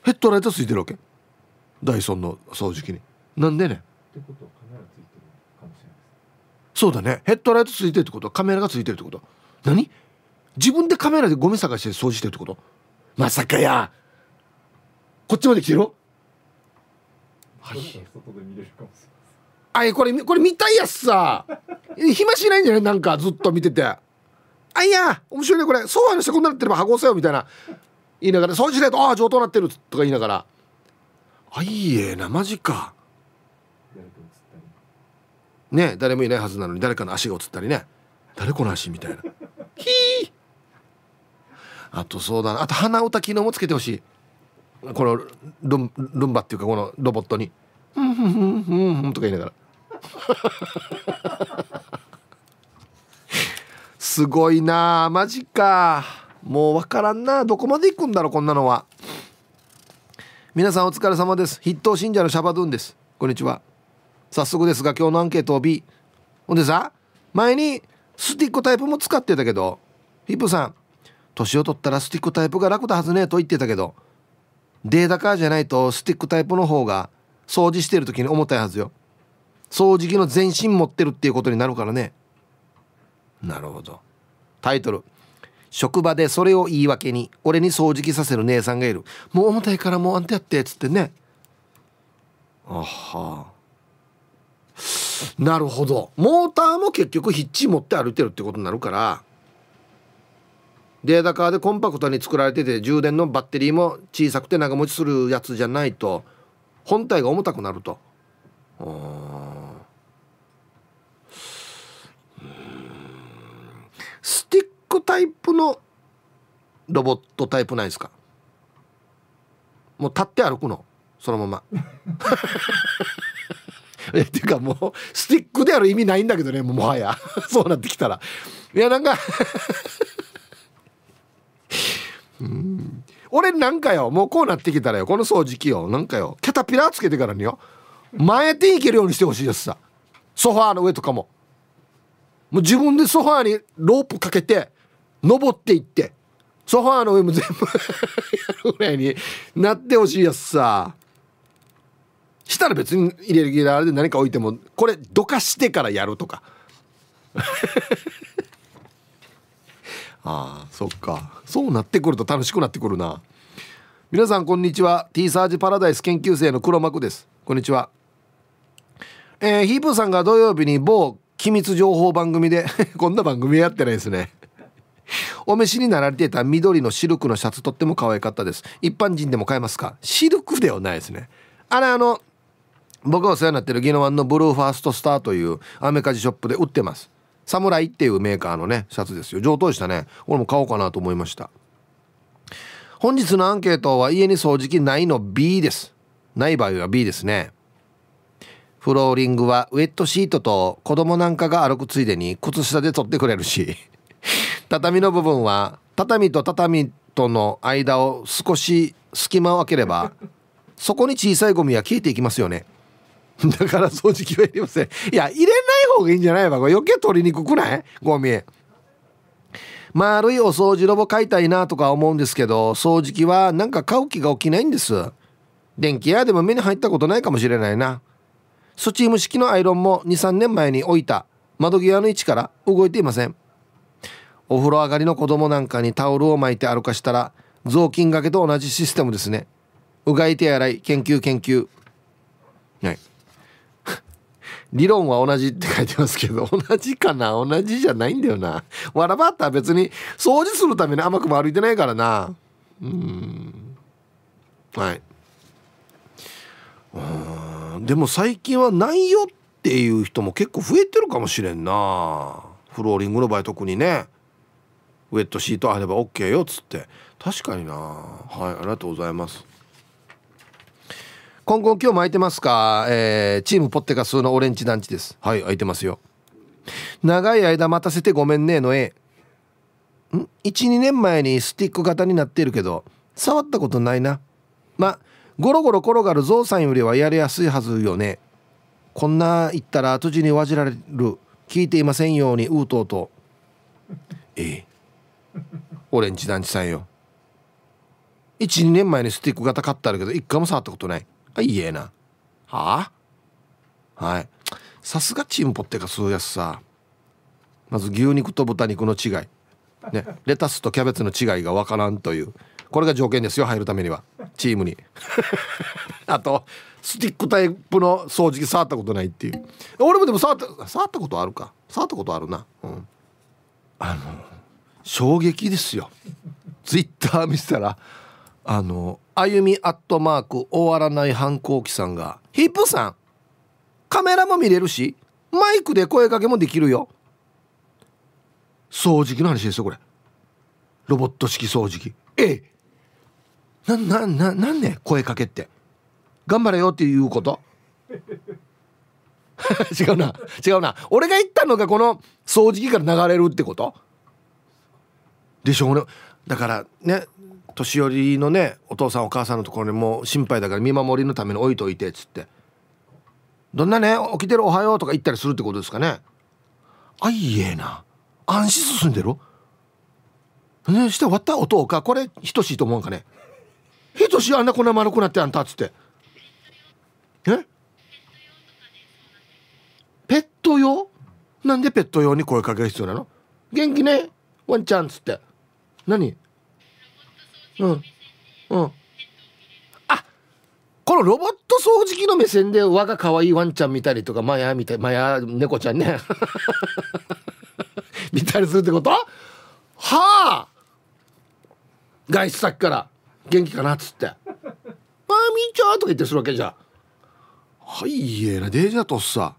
A: ヘッドライトついてるわけダイソンの掃除機になんでねってことそうだねヘッドライトついてるってことはカメラがついてるってこと何自分でカメラでゴミ探して掃除してるってことまさかやこっちまで来てるはいあいこれこれ見たいやつさ暇しないんじゃないなんかずっと見ててあいや面白いねこれソファの下こんななってれば箱押せよみたいな言いながら掃除しないとああ上等なってるとか言いながらあいいえなマジかね誰もいないはずなのに誰かの足がつったりね誰この足みたいなひ ーあとそうだなあと鼻歌機能もつけてほしいこのルンルンバっていうかこのロボットに
B: 「ふんふんふんふ
A: んとか言いながら すごいなマジかもう分からんなどこまで行くんだろうこんなのは皆さんお疲れ様です筆頭信者のシャバドゥンですこんにちは早速ですが今日のアンケートを B ほんでさ前にスティックタイプも使ってたけどヒップさん年を取ったらスティックタイプが楽だはずねと言ってたけどデータカーじゃないとスティックタイプの方が掃除してる時に重たいはずよ掃除機の全身持ってるっていうことになるからねなるほどタイトル「職場でそれを言い訳に俺に掃除機させる姉さんがいるもう重たいからもうあんたやって」っつってねあはなるほどモーターも結局ヒッチ持って歩いてるってことになるからデータカーでコンパクトに作られてて充電のバッテリーも小さくて長持ちするやつじゃないと本体が重たくなるとスティックタイプのロボットタイプないですかもう立って歩くのそのまま えっていうかもうスティックである意味ないんだけどねもはや そうなってきたらいやなんかうん俺なんかよもうこうなってきたらよこの掃除機をなんかよキャタピラーつけてからによ前手いけるようにしてほしいですさソファーの上とかももう自分でソファーにロープかけて登っていってソファーの上も全部 やるぐらいになってほしいやつさしたら別にイレギュラーで何か置いてもこれどかしてからやるとか ああそっかそうなってくると楽しくなってくるな皆さんこんにちは T サージパラダイス研究生の黒幕ですこんにちはえー、ヒープーさんが土曜日に某機密情報番組で こんな番組やってないですねお召しになられていた緑のシルクのシャツとっても可愛かったです一般人でも買えますかシルクではないですねあれあの僕はお世話になってるギノワンのブルーファーストスターというアメカジショップで売ってますサムライっていうメーカーのねシャツですよ上等でしたね俺も買おうかなと思いました本日のアンケートは家に掃除機ないの B ですない場合は B ですねフローリングはウェットシートと子供なんかが歩くついでに靴下で取ってくれるし 畳の部分は畳と畳との間を少し隙間を空ければそこに小さいゴミは消えていきますよね だから掃除機はいりません。いや、入れない方がいいんじゃないわ。これ余計取りにくくないゴミ。丸いお掃除ロボ買いたいなとか思うんですけど、掃除機はなんか買う気が起きないんです。電気屋でも目に入ったことないかもしれないな。スチーム式のアイロンも2、3年前に置いた窓際の位置から動いていません。お風呂上がりの子供なんかにタオルを巻いて歩かしたら、雑巾がけと同じシステムですね。うがい手洗い、研究研究。はい。理論は同じって書いてますけど、同じかな同じじゃないんだよな。わらばったら別に掃除するために甘くも歩いてないからな。うん。はい。うん。でも最近はないよっていう人も結構増えてるかもしれんな。フローリングの場合特にね。ウェットシートあれば OK よっつって。確かにな。はい、ありがとうございます。今後今日巻いてますか、えー、チームポッテカスのオレンジ団地ですはい空いてますよ長い間待たせてごめんねの絵ん12年前にスティック型になってるけど触ったことないなまゴロゴロ転がるゾウさんよりはやりやすいはずよねこんな言ったら土地にわじられる聞いていませんようにうとうとええオレンジ団地さんよ12年前にスティック型買ってあるけど一回も触ったことないあいえなはあはいさすがチンポってかそうやつさまず牛肉と豚肉の違いねレタスとキャベツの違いがわからんというこれが条件ですよ入るためにはチームに あとスティックタイプの掃除機触ったことないっていう俺もでも触った触ったことあるか触ったことあるなうんあの衝撃ですよツイッター見せたらあのあゆみアットマーク終わらない反抗期さんが「ヒップさんカメラも見れるしマイクで声かけもできるよ」掃除機の話ですよこれロボット式掃除機ええななななんね声かけって頑張れよっていうこと 違うな違うな俺が言ったのがこの掃除機から流れるってことでしょうねだからね年寄りのねお父さんお母さんのところにもう心配だから見守りのために置いといてっつってどんなね起きてるおはようとか言ったりするってことですかねあいえな安心進んでるねしてわった音かこれ等しいと思うんかね等しいあんなこんな丸くなってあんたっつってえペット用なんでペット用に声かけが必要なの元気ねワンちゃんっつって何うんうんあこのロボット掃除機の目線で我が可愛いワンちゃん見たりとかマヤみたいマヤ猫ちゃんね 見たりするってことはあ外出先から元気かなっつって「マーミーちゃん」とか言ってするわけじゃはいえなデジャとっさは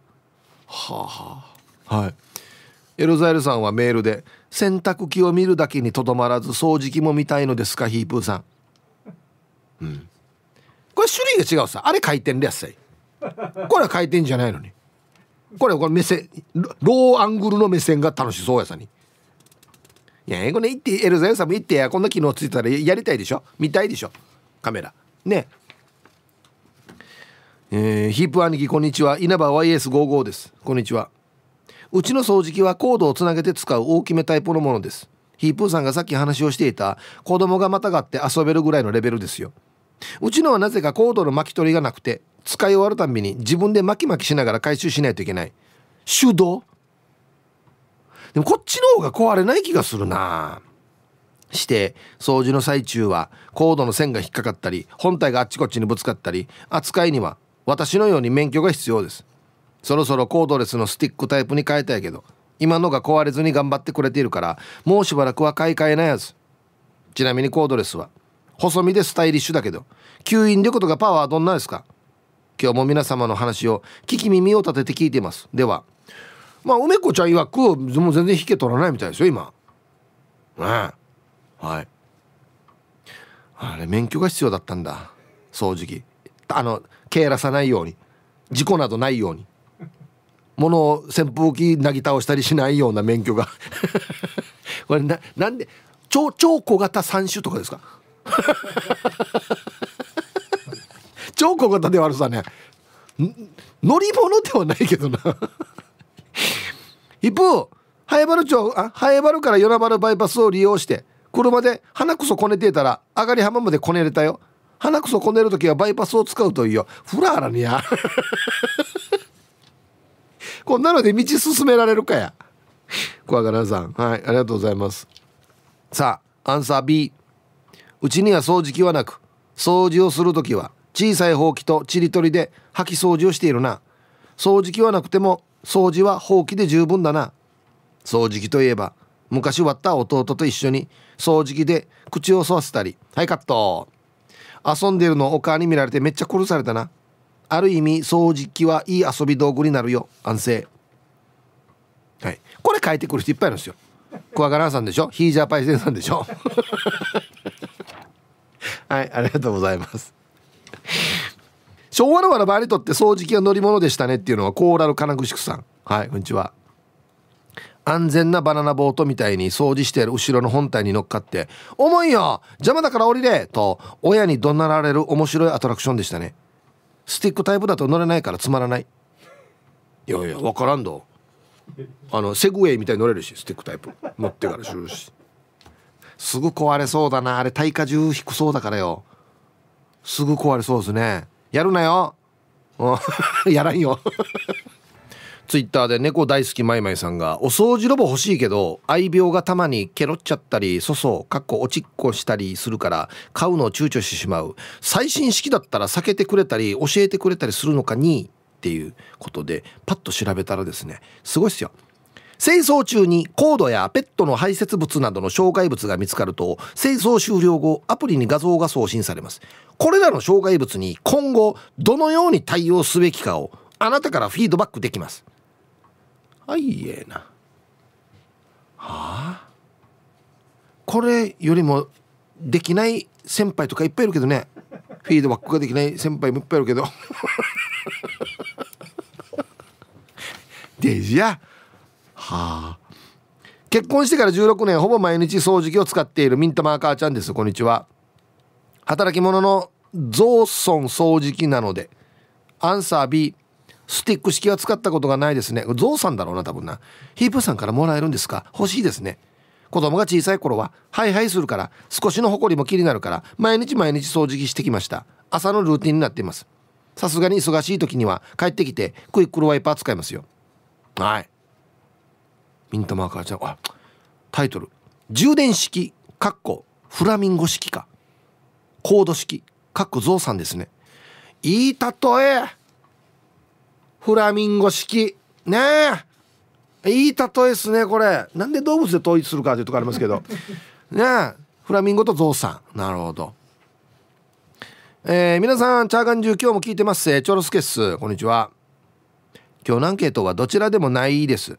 A: あはあはいエロザイルさんはメールで「洗濯機を見るだけにとどまらず掃除機も見たいのですかヒープーさんうんこれ種類が違うさあれ回転でやっさいこれは回転じゃないのにこれこれ目線ローアングルの目線が楽しそうやさにいやこれ行ってエルザイさんも行ってやこんな機能ついたらやりたいでしょ見たいでしょカメラねえー、ヒープ兄貴こんにちは稲葉 YS55 ですこんにちはうちの掃除機はコードをつなげて使う大きめタイプのものですヒープーさんがさっき話をしていた子供がまたがって遊べるぐらいのレベルですようちのはなぜかコードの巻き取りがなくて使い終わるたびに自分で巻き巻きしながら回収しないといけない手動でもこっちの方が壊れない気がするなして掃除の最中はコードの線が引っかかったり本体があっちこっちにぶつかったり扱いには私のように免許が必要ですそろそろコードレスのスティックタイプに変えたいけど今のが壊れずに頑張ってくれているからもうしばらくは買い替えないやつちなみにコードレスは細身でスタイリッシュだけど吸引力とかパワーどんなですか今日も皆様の話を聞き耳を立てて聞いてますではまあ梅子ちゃん曰くもう全然引け取らないみたいですよ今ねはいあれ免許が必要だったんだ掃除機あの蹴らさないように事故などないように物を扇風機なぎ倒したりしないような免許が これななんで超超小型3種とかですか 超小型ではあるさね乗り物ではないけどな 一方早原町あ早原から与那原バイパスを利用して車で鼻くそこねてたら上がり浜までこねれたよ鼻くそこねる時はバイパスを使うといいよフラーラにやこんなので道進められるかや。小若菜さん。はい。ありがとうございます。さあ、アンサー B。うちには掃除機はなく、掃除をする時は小さいほうきとちりとりで掃き掃除をしているな。掃除機はなくても掃除はほうきで十分だな。掃除機といえば、昔割った弟と一緒に掃除機で口を沿わせたり、はいカット。遊んでるのをお母に見られてめっちゃ殺されたな。ある意味掃除機はいい遊び道具になるよ安静はいこれ書いてくる人いっぱいいるんですよクワガラーさんでしょヒージャーパイセンさんでしょ はいありがとうございます昭和のわらばにとって掃除機は乗り物でしたねっていうのはコーラル金具宿さんはいこんにちは安全なバナナボートみたいに掃除してる後ろの本体に乗っかって「重いよ邪魔だから降りれ!」と親に怒鳴られる面白いアトラクションでしたねスティックタイプだと乗れないからつまらないいやいや分からんどあのセグウェイみたいに乗れるしスティックタイプ乗ってからするしすぐ壊れそうだなあれ耐荷重低そうだからよすぐ壊れそうですねやるなよ やらんよツイッターで猫大好きまいまいさんが「お掃除ロボ欲しいけど愛病がたまにケロっちゃったり粗相かっこ落ちっこしたりするから買うのを躊躇してしまう最新式だったら避けてくれたり教えてくれたりするのかに」っていうことでパッと調べたらですねすごいっすよ。清掃中にコードやペットの排泄物などの障害物が見つかると清掃終了後アプリに画像が送信されますこれらの障害物に今後どのように対応すべきかをあなたからフィードバックできますあいえなはあこれよりもできない先輩とかいっぱいいるけどねフィードバックができない先輩もいっぱいいるけど デジやはあ結婚してから16年ほぼ毎日掃除機を使っているミンタマーカーちゃんですこんにちは働き者のゾーソン掃除機なのでアンサー B スティック式は使ったことがないですねゾウさんだろうな多分なヒープさんからもらえるんですか欲しいですね子供が小さい頃はハイハイするから少しのほこりも気になるから毎日毎日掃除機してきました朝のルーティンになっていますさすがに忙しい時には帰ってきてクイックルワイパー使いますよはいミントマーカーちゃんあタイトル充電式かっこフラミンゴ式かコード式かっこゾウさんですねいい例えフラミンゴ式ねえいい例えですねこれなんで動物で統一するかというとこありますけど ねえフラミンゴとゾウさんなるほどえー、皆さんチャーガン中今日も聞いてますチョロスケっすこんにちは今日のアンケートはどちらでもないです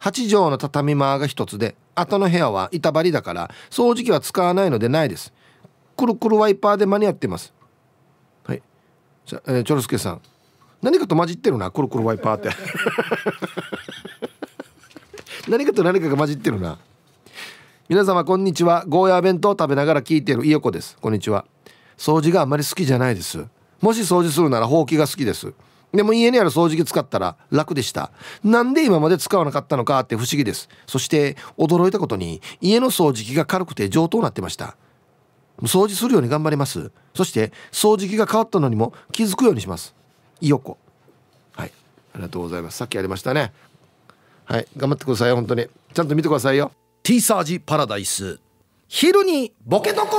A: 8畳の畳間が1つで後の部屋は板張りだから掃除機は使わないのでないですくるくるワイパーで間に合ってますはいじゃ、えー、チョロスケさん何かと混じってるなコロコロワイパーって 何かと何かが混じってるな皆様こんにちはゴーヤー弁当を食べながら聞いているいよこですこんにちは掃除があまり好きじゃないですもし掃除するならほうきが好きですでも家にある掃除機使ったら楽でした。なんで今まで使わなかったのかって不思議です。そして驚いたことに家の掃除機が軽くて上等になってました。掃除するように頑張ります。そして掃除機が変わったのにも気づくようにします。いよこはいありがとうございますさっきやりましたねはい頑張ってください本当にちゃんと見てくださいよティーサージパラダイス昼にボケとこ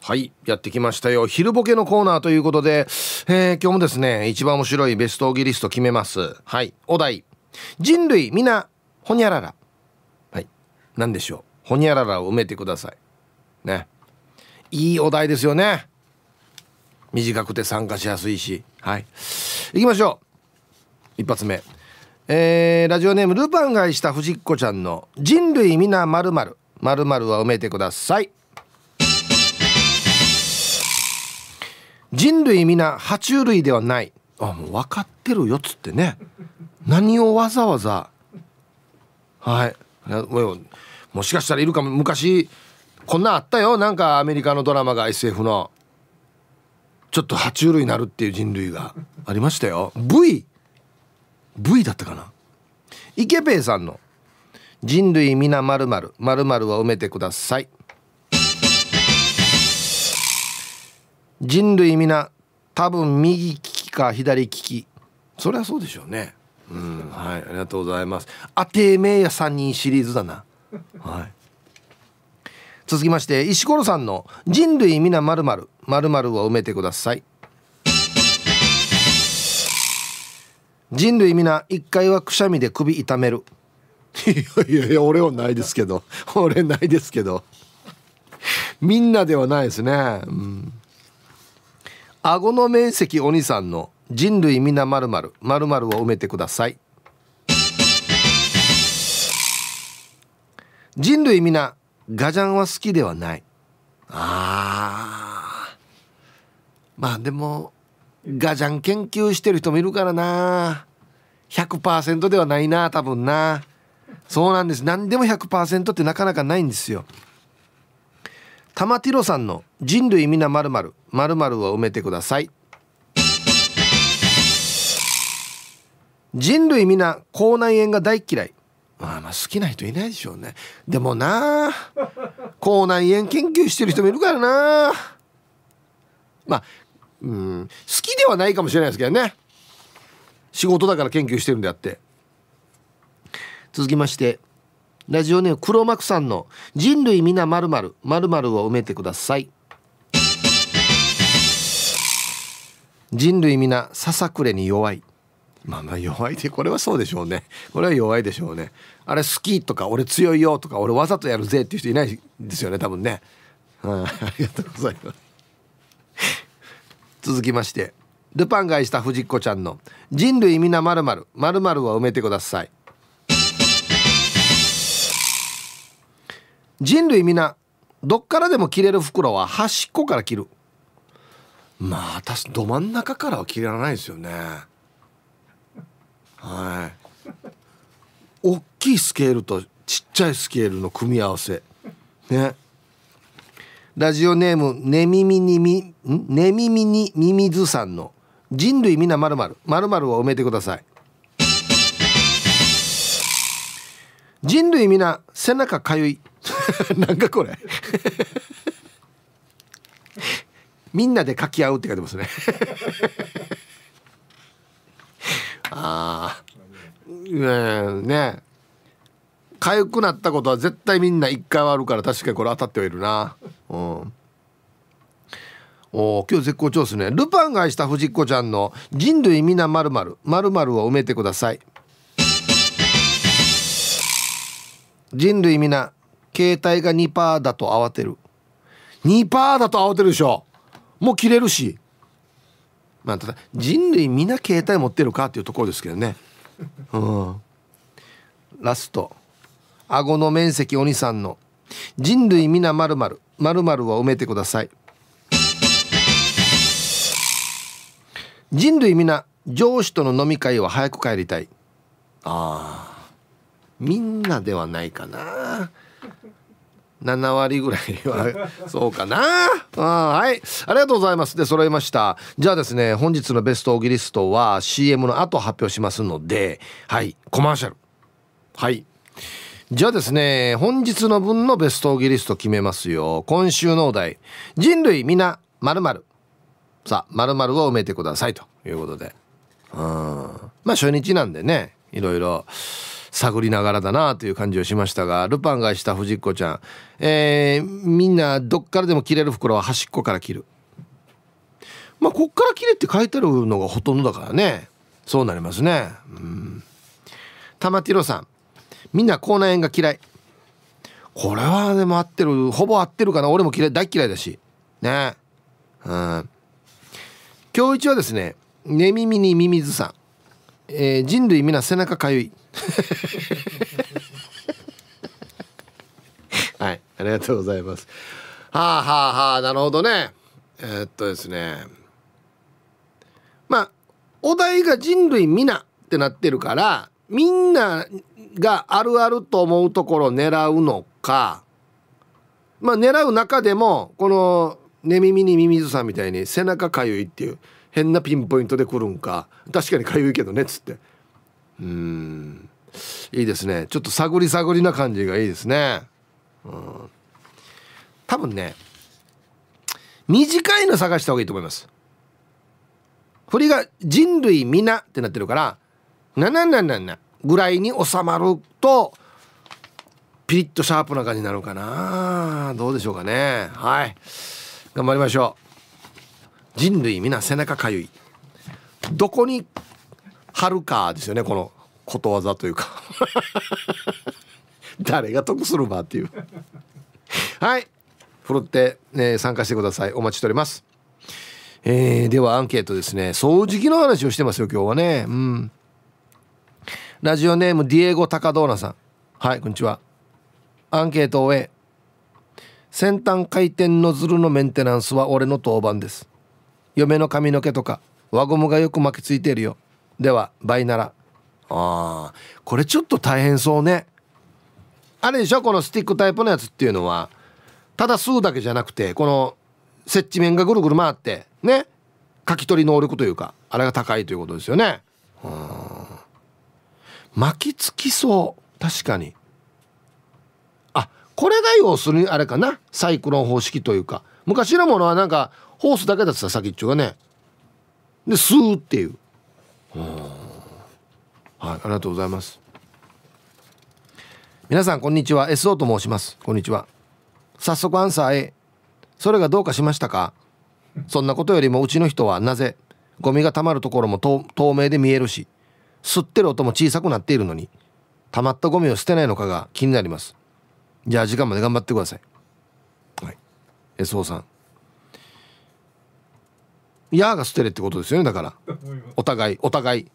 A: はいやってきましたよ昼ボケのコーナーということで、えー、今日もですね一番面白いベストオギリスト決めますはいお題人類皆ほにゃららはい何でしょうほにゃららを埋めてくださいねいいお題ですよね短くて参加しやすいしはい行きましょう一発目えー、ラジオネームルパンがいした藤子ちゃんの「人類皆まるまるまるは埋めてください」人類皆爬虫類ではないあもう分かってるよっつってね何をわざわざはいももしかしたらいるかも昔こんなあったよなんかアメリカのドラマが SF のちょっと爬虫類になるっていう人類がありましたよ V V だったかな池辺さんの「人類皆まるまるは埋めてください」人類皆多分右利きか左利きそりゃそうでしょうねうんはいありがとうございますあてめえや3人シリーズだなはい続きまして石ころさんの「人類皆まるまるまるを埋めてください人類皆一回はくしゃみで首痛めるいやいや俺はないですけど俺ないですけどみんなではないですねうん顎の面積お兄さんの「人類皆まるまるまるを埋めてください人類皆ガジャンは好きではないああ。まあでもガジャン研究してる人もいるからな100%ではないな多分なそうなんです何でも100%ってなかなかないんですよ玉ティロさんの「人類皆まるまるまるを埋めてください」人類皆口内炎が大嫌いまあまあ好きな人いないでしょうねでもな口内炎研究してる人もいるからなまあうん好きではないかもしれないですけどね仕事だから研究してるんであって続きましてラジオネーム黒幕さんの「人類皆まるまるまるまるを埋めてください」人類皆ささくれに弱いまあまあ弱いでこれはそうでしょうねこれは弱いでしょうねあれ好きとか俺強いよとか俺わざとやるぜっていう人いないですよね多分ね、はん、ありがとうございます続きましてルパンがいした藤子ちゃんの「人類皆まるまるまるまるは埋めてください」人類皆どっからでも切れる袋は端っこから切るまあ私ど真ん中からは切らないですよねはい。大きいスケールとちっちゃいスケールの組み合わせ。ね。ラジオネーム、ねみみにみ、ねみみにみみずさんの人類みなまるまるまるまるを埋めてください。人類みな背中かゆい。なんかこれみんなで書き合うって書いてますねねえ痒くなったことは絶対みんな一回はあるから確かにこれ当たってはいるなうんお今日絶好調ですねルパンが愛した藤子ちゃんの「人類皆まるまるまるを埋めてください人類皆携帯が2%だと慌てる2%だと慌てるでしょもう切れるしまあただ人類皆携帯持ってるかっていうところですけどねうんラスト顎の面積鬼さんの人類皆まるまるまるまるを埋めてください人類皆上司との飲み会は早く帰りたいあみんなではないかな7割ぐらいは そうかなあはいありがとうございますで揃いましたじゃあですね本日のベストオギリストは CM の後発表しますのではいコマーシャルはいじゃあですね本日の分のベストオギリスト決めますよ今週のお題「人類皆〇〇さあ〇〇を埋めてくださいということでうんまあ初日なんでねいろいろ探りながらだなという感じをしましたがルパンがした藤子ちゃん、えー、みんなどっからでも切れる袋は端っこから切るまあこっから切れって書いてあるのがほとんどだからねそうなりますねうん玉ティロさんみんな口内炎が嫌いこれはでも合ってるほぼ合ってるかな俺も嫌い大嫌いだしねうん今日一はですね寝耳にミミズさん、えー、人類皆背中かゆい はいありがとうございますはあはあはあなるほどねえー、っとですねまあお題が人類皆ってなってるからみんながあるあると思うところを狙うのかまあ狙う中でもこの寝耳にミミズさんみたいに背中かゆいっていう変なピンポイントで来るんか確かにかゆいけどねっつってうんいいですねちょっと探り探りな感じがいいですねうん多分ね短いの探した方がいいと思います振りが人類皆ってなってるから777ぐらいに収まるとピリッとシャープな感じになるかなどうでしょうかねはい頑張りましょう人類皆背中かゆいどこにるかですよねこのことわざというか 誰が得するばっていうはいふるって、ね、参加してくださいお待ちしておりますえー、ではアンケートですね掃除機の話をしてますよ今日はねうんラジオネームディエゴ・タカドーナさんはいこんにちはアンケートを終え先端回転ノズルのメンテナンスは俺の当番です嫁の髪の毛とか輪ゴムがよく巻きついているよでは倍ならああこれちょっと大変そうねあれでしょこのスティックタイプのやつっていうのはただ吸うだけじゃなくてこの接地面がぐるぐる回ってねかき取り能力というかあれが高いということですよね巻きつきそう確かにあこれが要するにあれかなサイクロン方式というか昔のものはなんかホースだけだったさ先っちょがねで吸うっていうはい、ありがとうございます皆さんこんにちは SO と申しますこんにちは早速アンサー A それがどうかしましたかそんなことよりもうちの人はなぜゴミが溜まるところも透明で見えるし吸ってる音も小さくなっているのに溜まったゴミを捨てないのかが気になりますじゃあ時間まで頑張ってくださいはい SO さんやーが捨てれってことですよねだからお互いお互い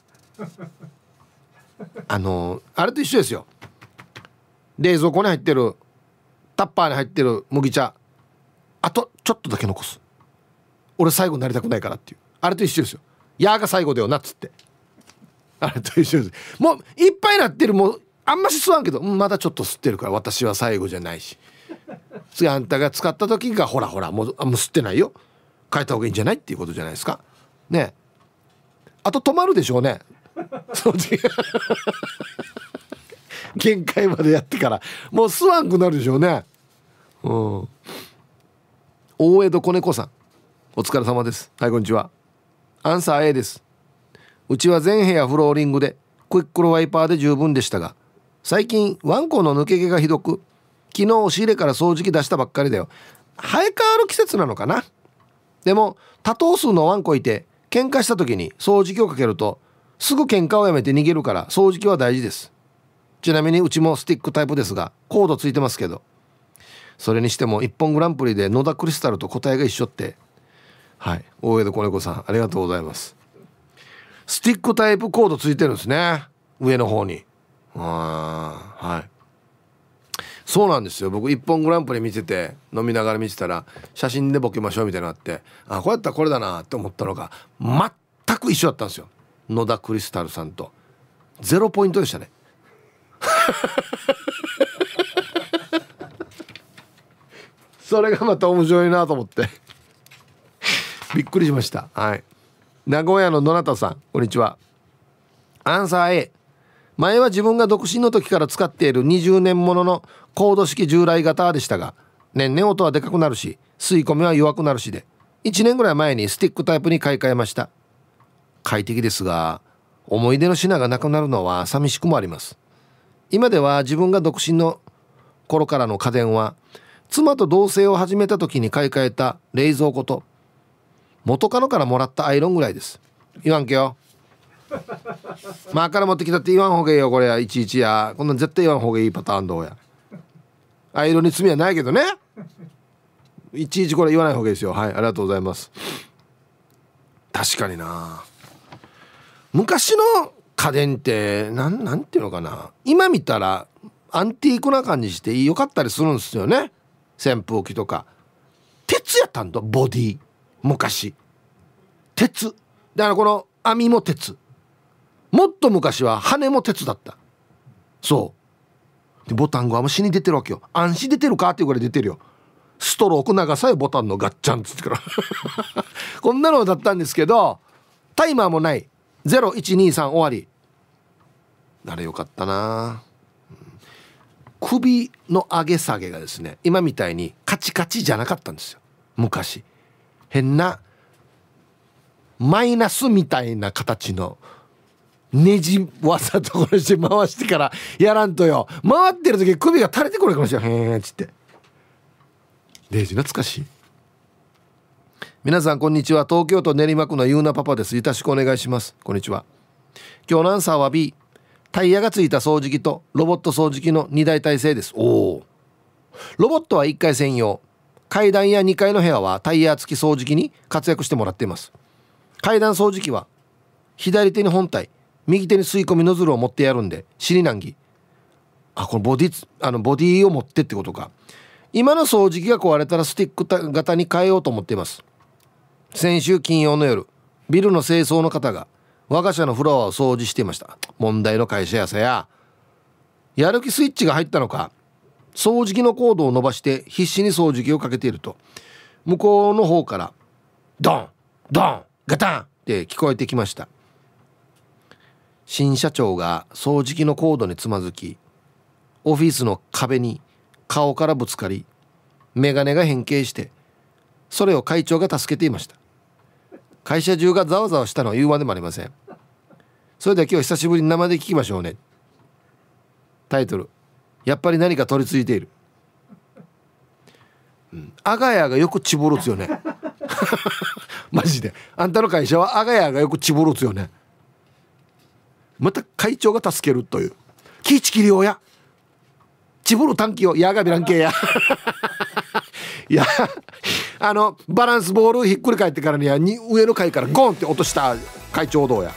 A: あのあれと一緒ですよ冷蔵庫に入ってるタッパーに入ってる麦茶あとちょっとだけ残す俺最後になりたくないからっていうあれと一緒ですよやーが最後だよなっつってあれと一緒ですもういっぱいなってるもうあんまし吸わんけど、ん、まだちょっと吸ってるから私は最後じゃないし次あんたが使った時がほらほらもうあもう吸ってないよ変えた方がいいんじゃないっていうことじゃないですかねあと止まるでしょうね 限界までやってからもうスワンくなるでしょうねうん大江戸子猫さんお疲れ様ですはいこんにちはアンサー A ですうちは全部屋フローリングでクイックルワイパーで十分でしたが最近ワンコの抜け毛がひどく昨日押し入れから掃除機出したばっかりだよ生え変わる季節なのかなでも多頭数のワンコいて喧嘩した時に掃除機をかけるとすぐ喧嘩をやめて逃げるから掃除機は大事ですちなみにうちもスティックタイプですがコードついてますけどそれにしても「一本グランプリ」で野田クリスタルと答えが一緒ってはい大江戸子猫さんありがとうございますスティックタイプコードついてるんですね上の方にうんそうなんですよ僕「一本グランプリ」見てて飲みながら見てたら写真でボケましょうみたいになってあこうやったらこれだなって思ったのが全く一緒だったんですよ野田クリスタルさんとゼロポイントでしたね それがまた面白いなと思ってびっくりしましたはい名古屋の野中さんこんにちはアンサー A 前は自分が独身の時から使っている20年もののコード式従来型でしたが年々音はでかくなるし吸い込みは弱くなるしで1年ぐらい前にスティックタイプに買い替えました快適ですが思い出の品がなくなるのは寂しくもあります今では自分が独身の頃からの家電は妻と同棲を始めた時に買い替えた冷蔵庫と元カノからもらったアイロンぐらいです言わんけよまあ から持ってきたって言わんほがいいよこれやいちいちやこんなん絶対言わんほがいいパターンどうや藍色に罪はないけどねいちいちこれ言わない方がいいですよはいありがとうございます確かにな昔の家電って何ていうのかな今見たらアンティークな感じして良かったりするんですよね扇風機とか鉄やったんとボディ昔鉄だからこの網も鉄もっと昔は羽も鉄だったそうでボタンがもう死に出てるわけよ安心出てるかっていうぐらい出てるよストローク長さよボタンのガッチャンっつってから こんなのだったんですけどタイマーもない0123終わりあれよかったな首の上げ下げがですね今みたいにカチカチじゃなかったんですよ昔変なマイナスみたいな形のねじわざとこれして回してからやらんとよ回ってる時首が垂れてくるかもしれへんっつってデイジ懐かしい皆さんこんにちは東京都練馬区のゆうなパパですよろしくお願いしますこんにちは今日のアンサーは B タイヤがついた掃除機とロボット掃除機の2台体制ですおおロボットは1階専用階段や2階の部屋はタイヤ付き掃除機に活躍してもらっています階段掃除機は左手に本体右手に吸い込みノズルを持ってやるんで尻難儀あこのボディあのボディを持ってってことか今の掃除機が壊れたらスティック型に変えようと思っています先週金曜の夜ビルの清掃の方が我が社のフロアを掃除していました問題の会社やさややる気スイッチが入ったのか掃除機のコードを伸ばして必死に掃除機をかけていると向こうの方からドンドンガタンって聞こえてきました新社長が掃除機のコードにつまずきオフィスの壁に顔からぶつかり眼鏡が変形してそれを会長が助けていました会社中がざわざわしたのは言うまでもありませんそれでは今日久しぶりに生で聞きましょうねタイトル「やっぱり何か取り付いている」うん、アガヤがよくちぼるつよね マジであんたの会社はあがやがよくちぼるつよねまた会長が助けるという気ちきりおやちぶる短期をやがびらんけやいやあのバランスボールひっくり返ってからには上の階からゴンって落とした会長どうや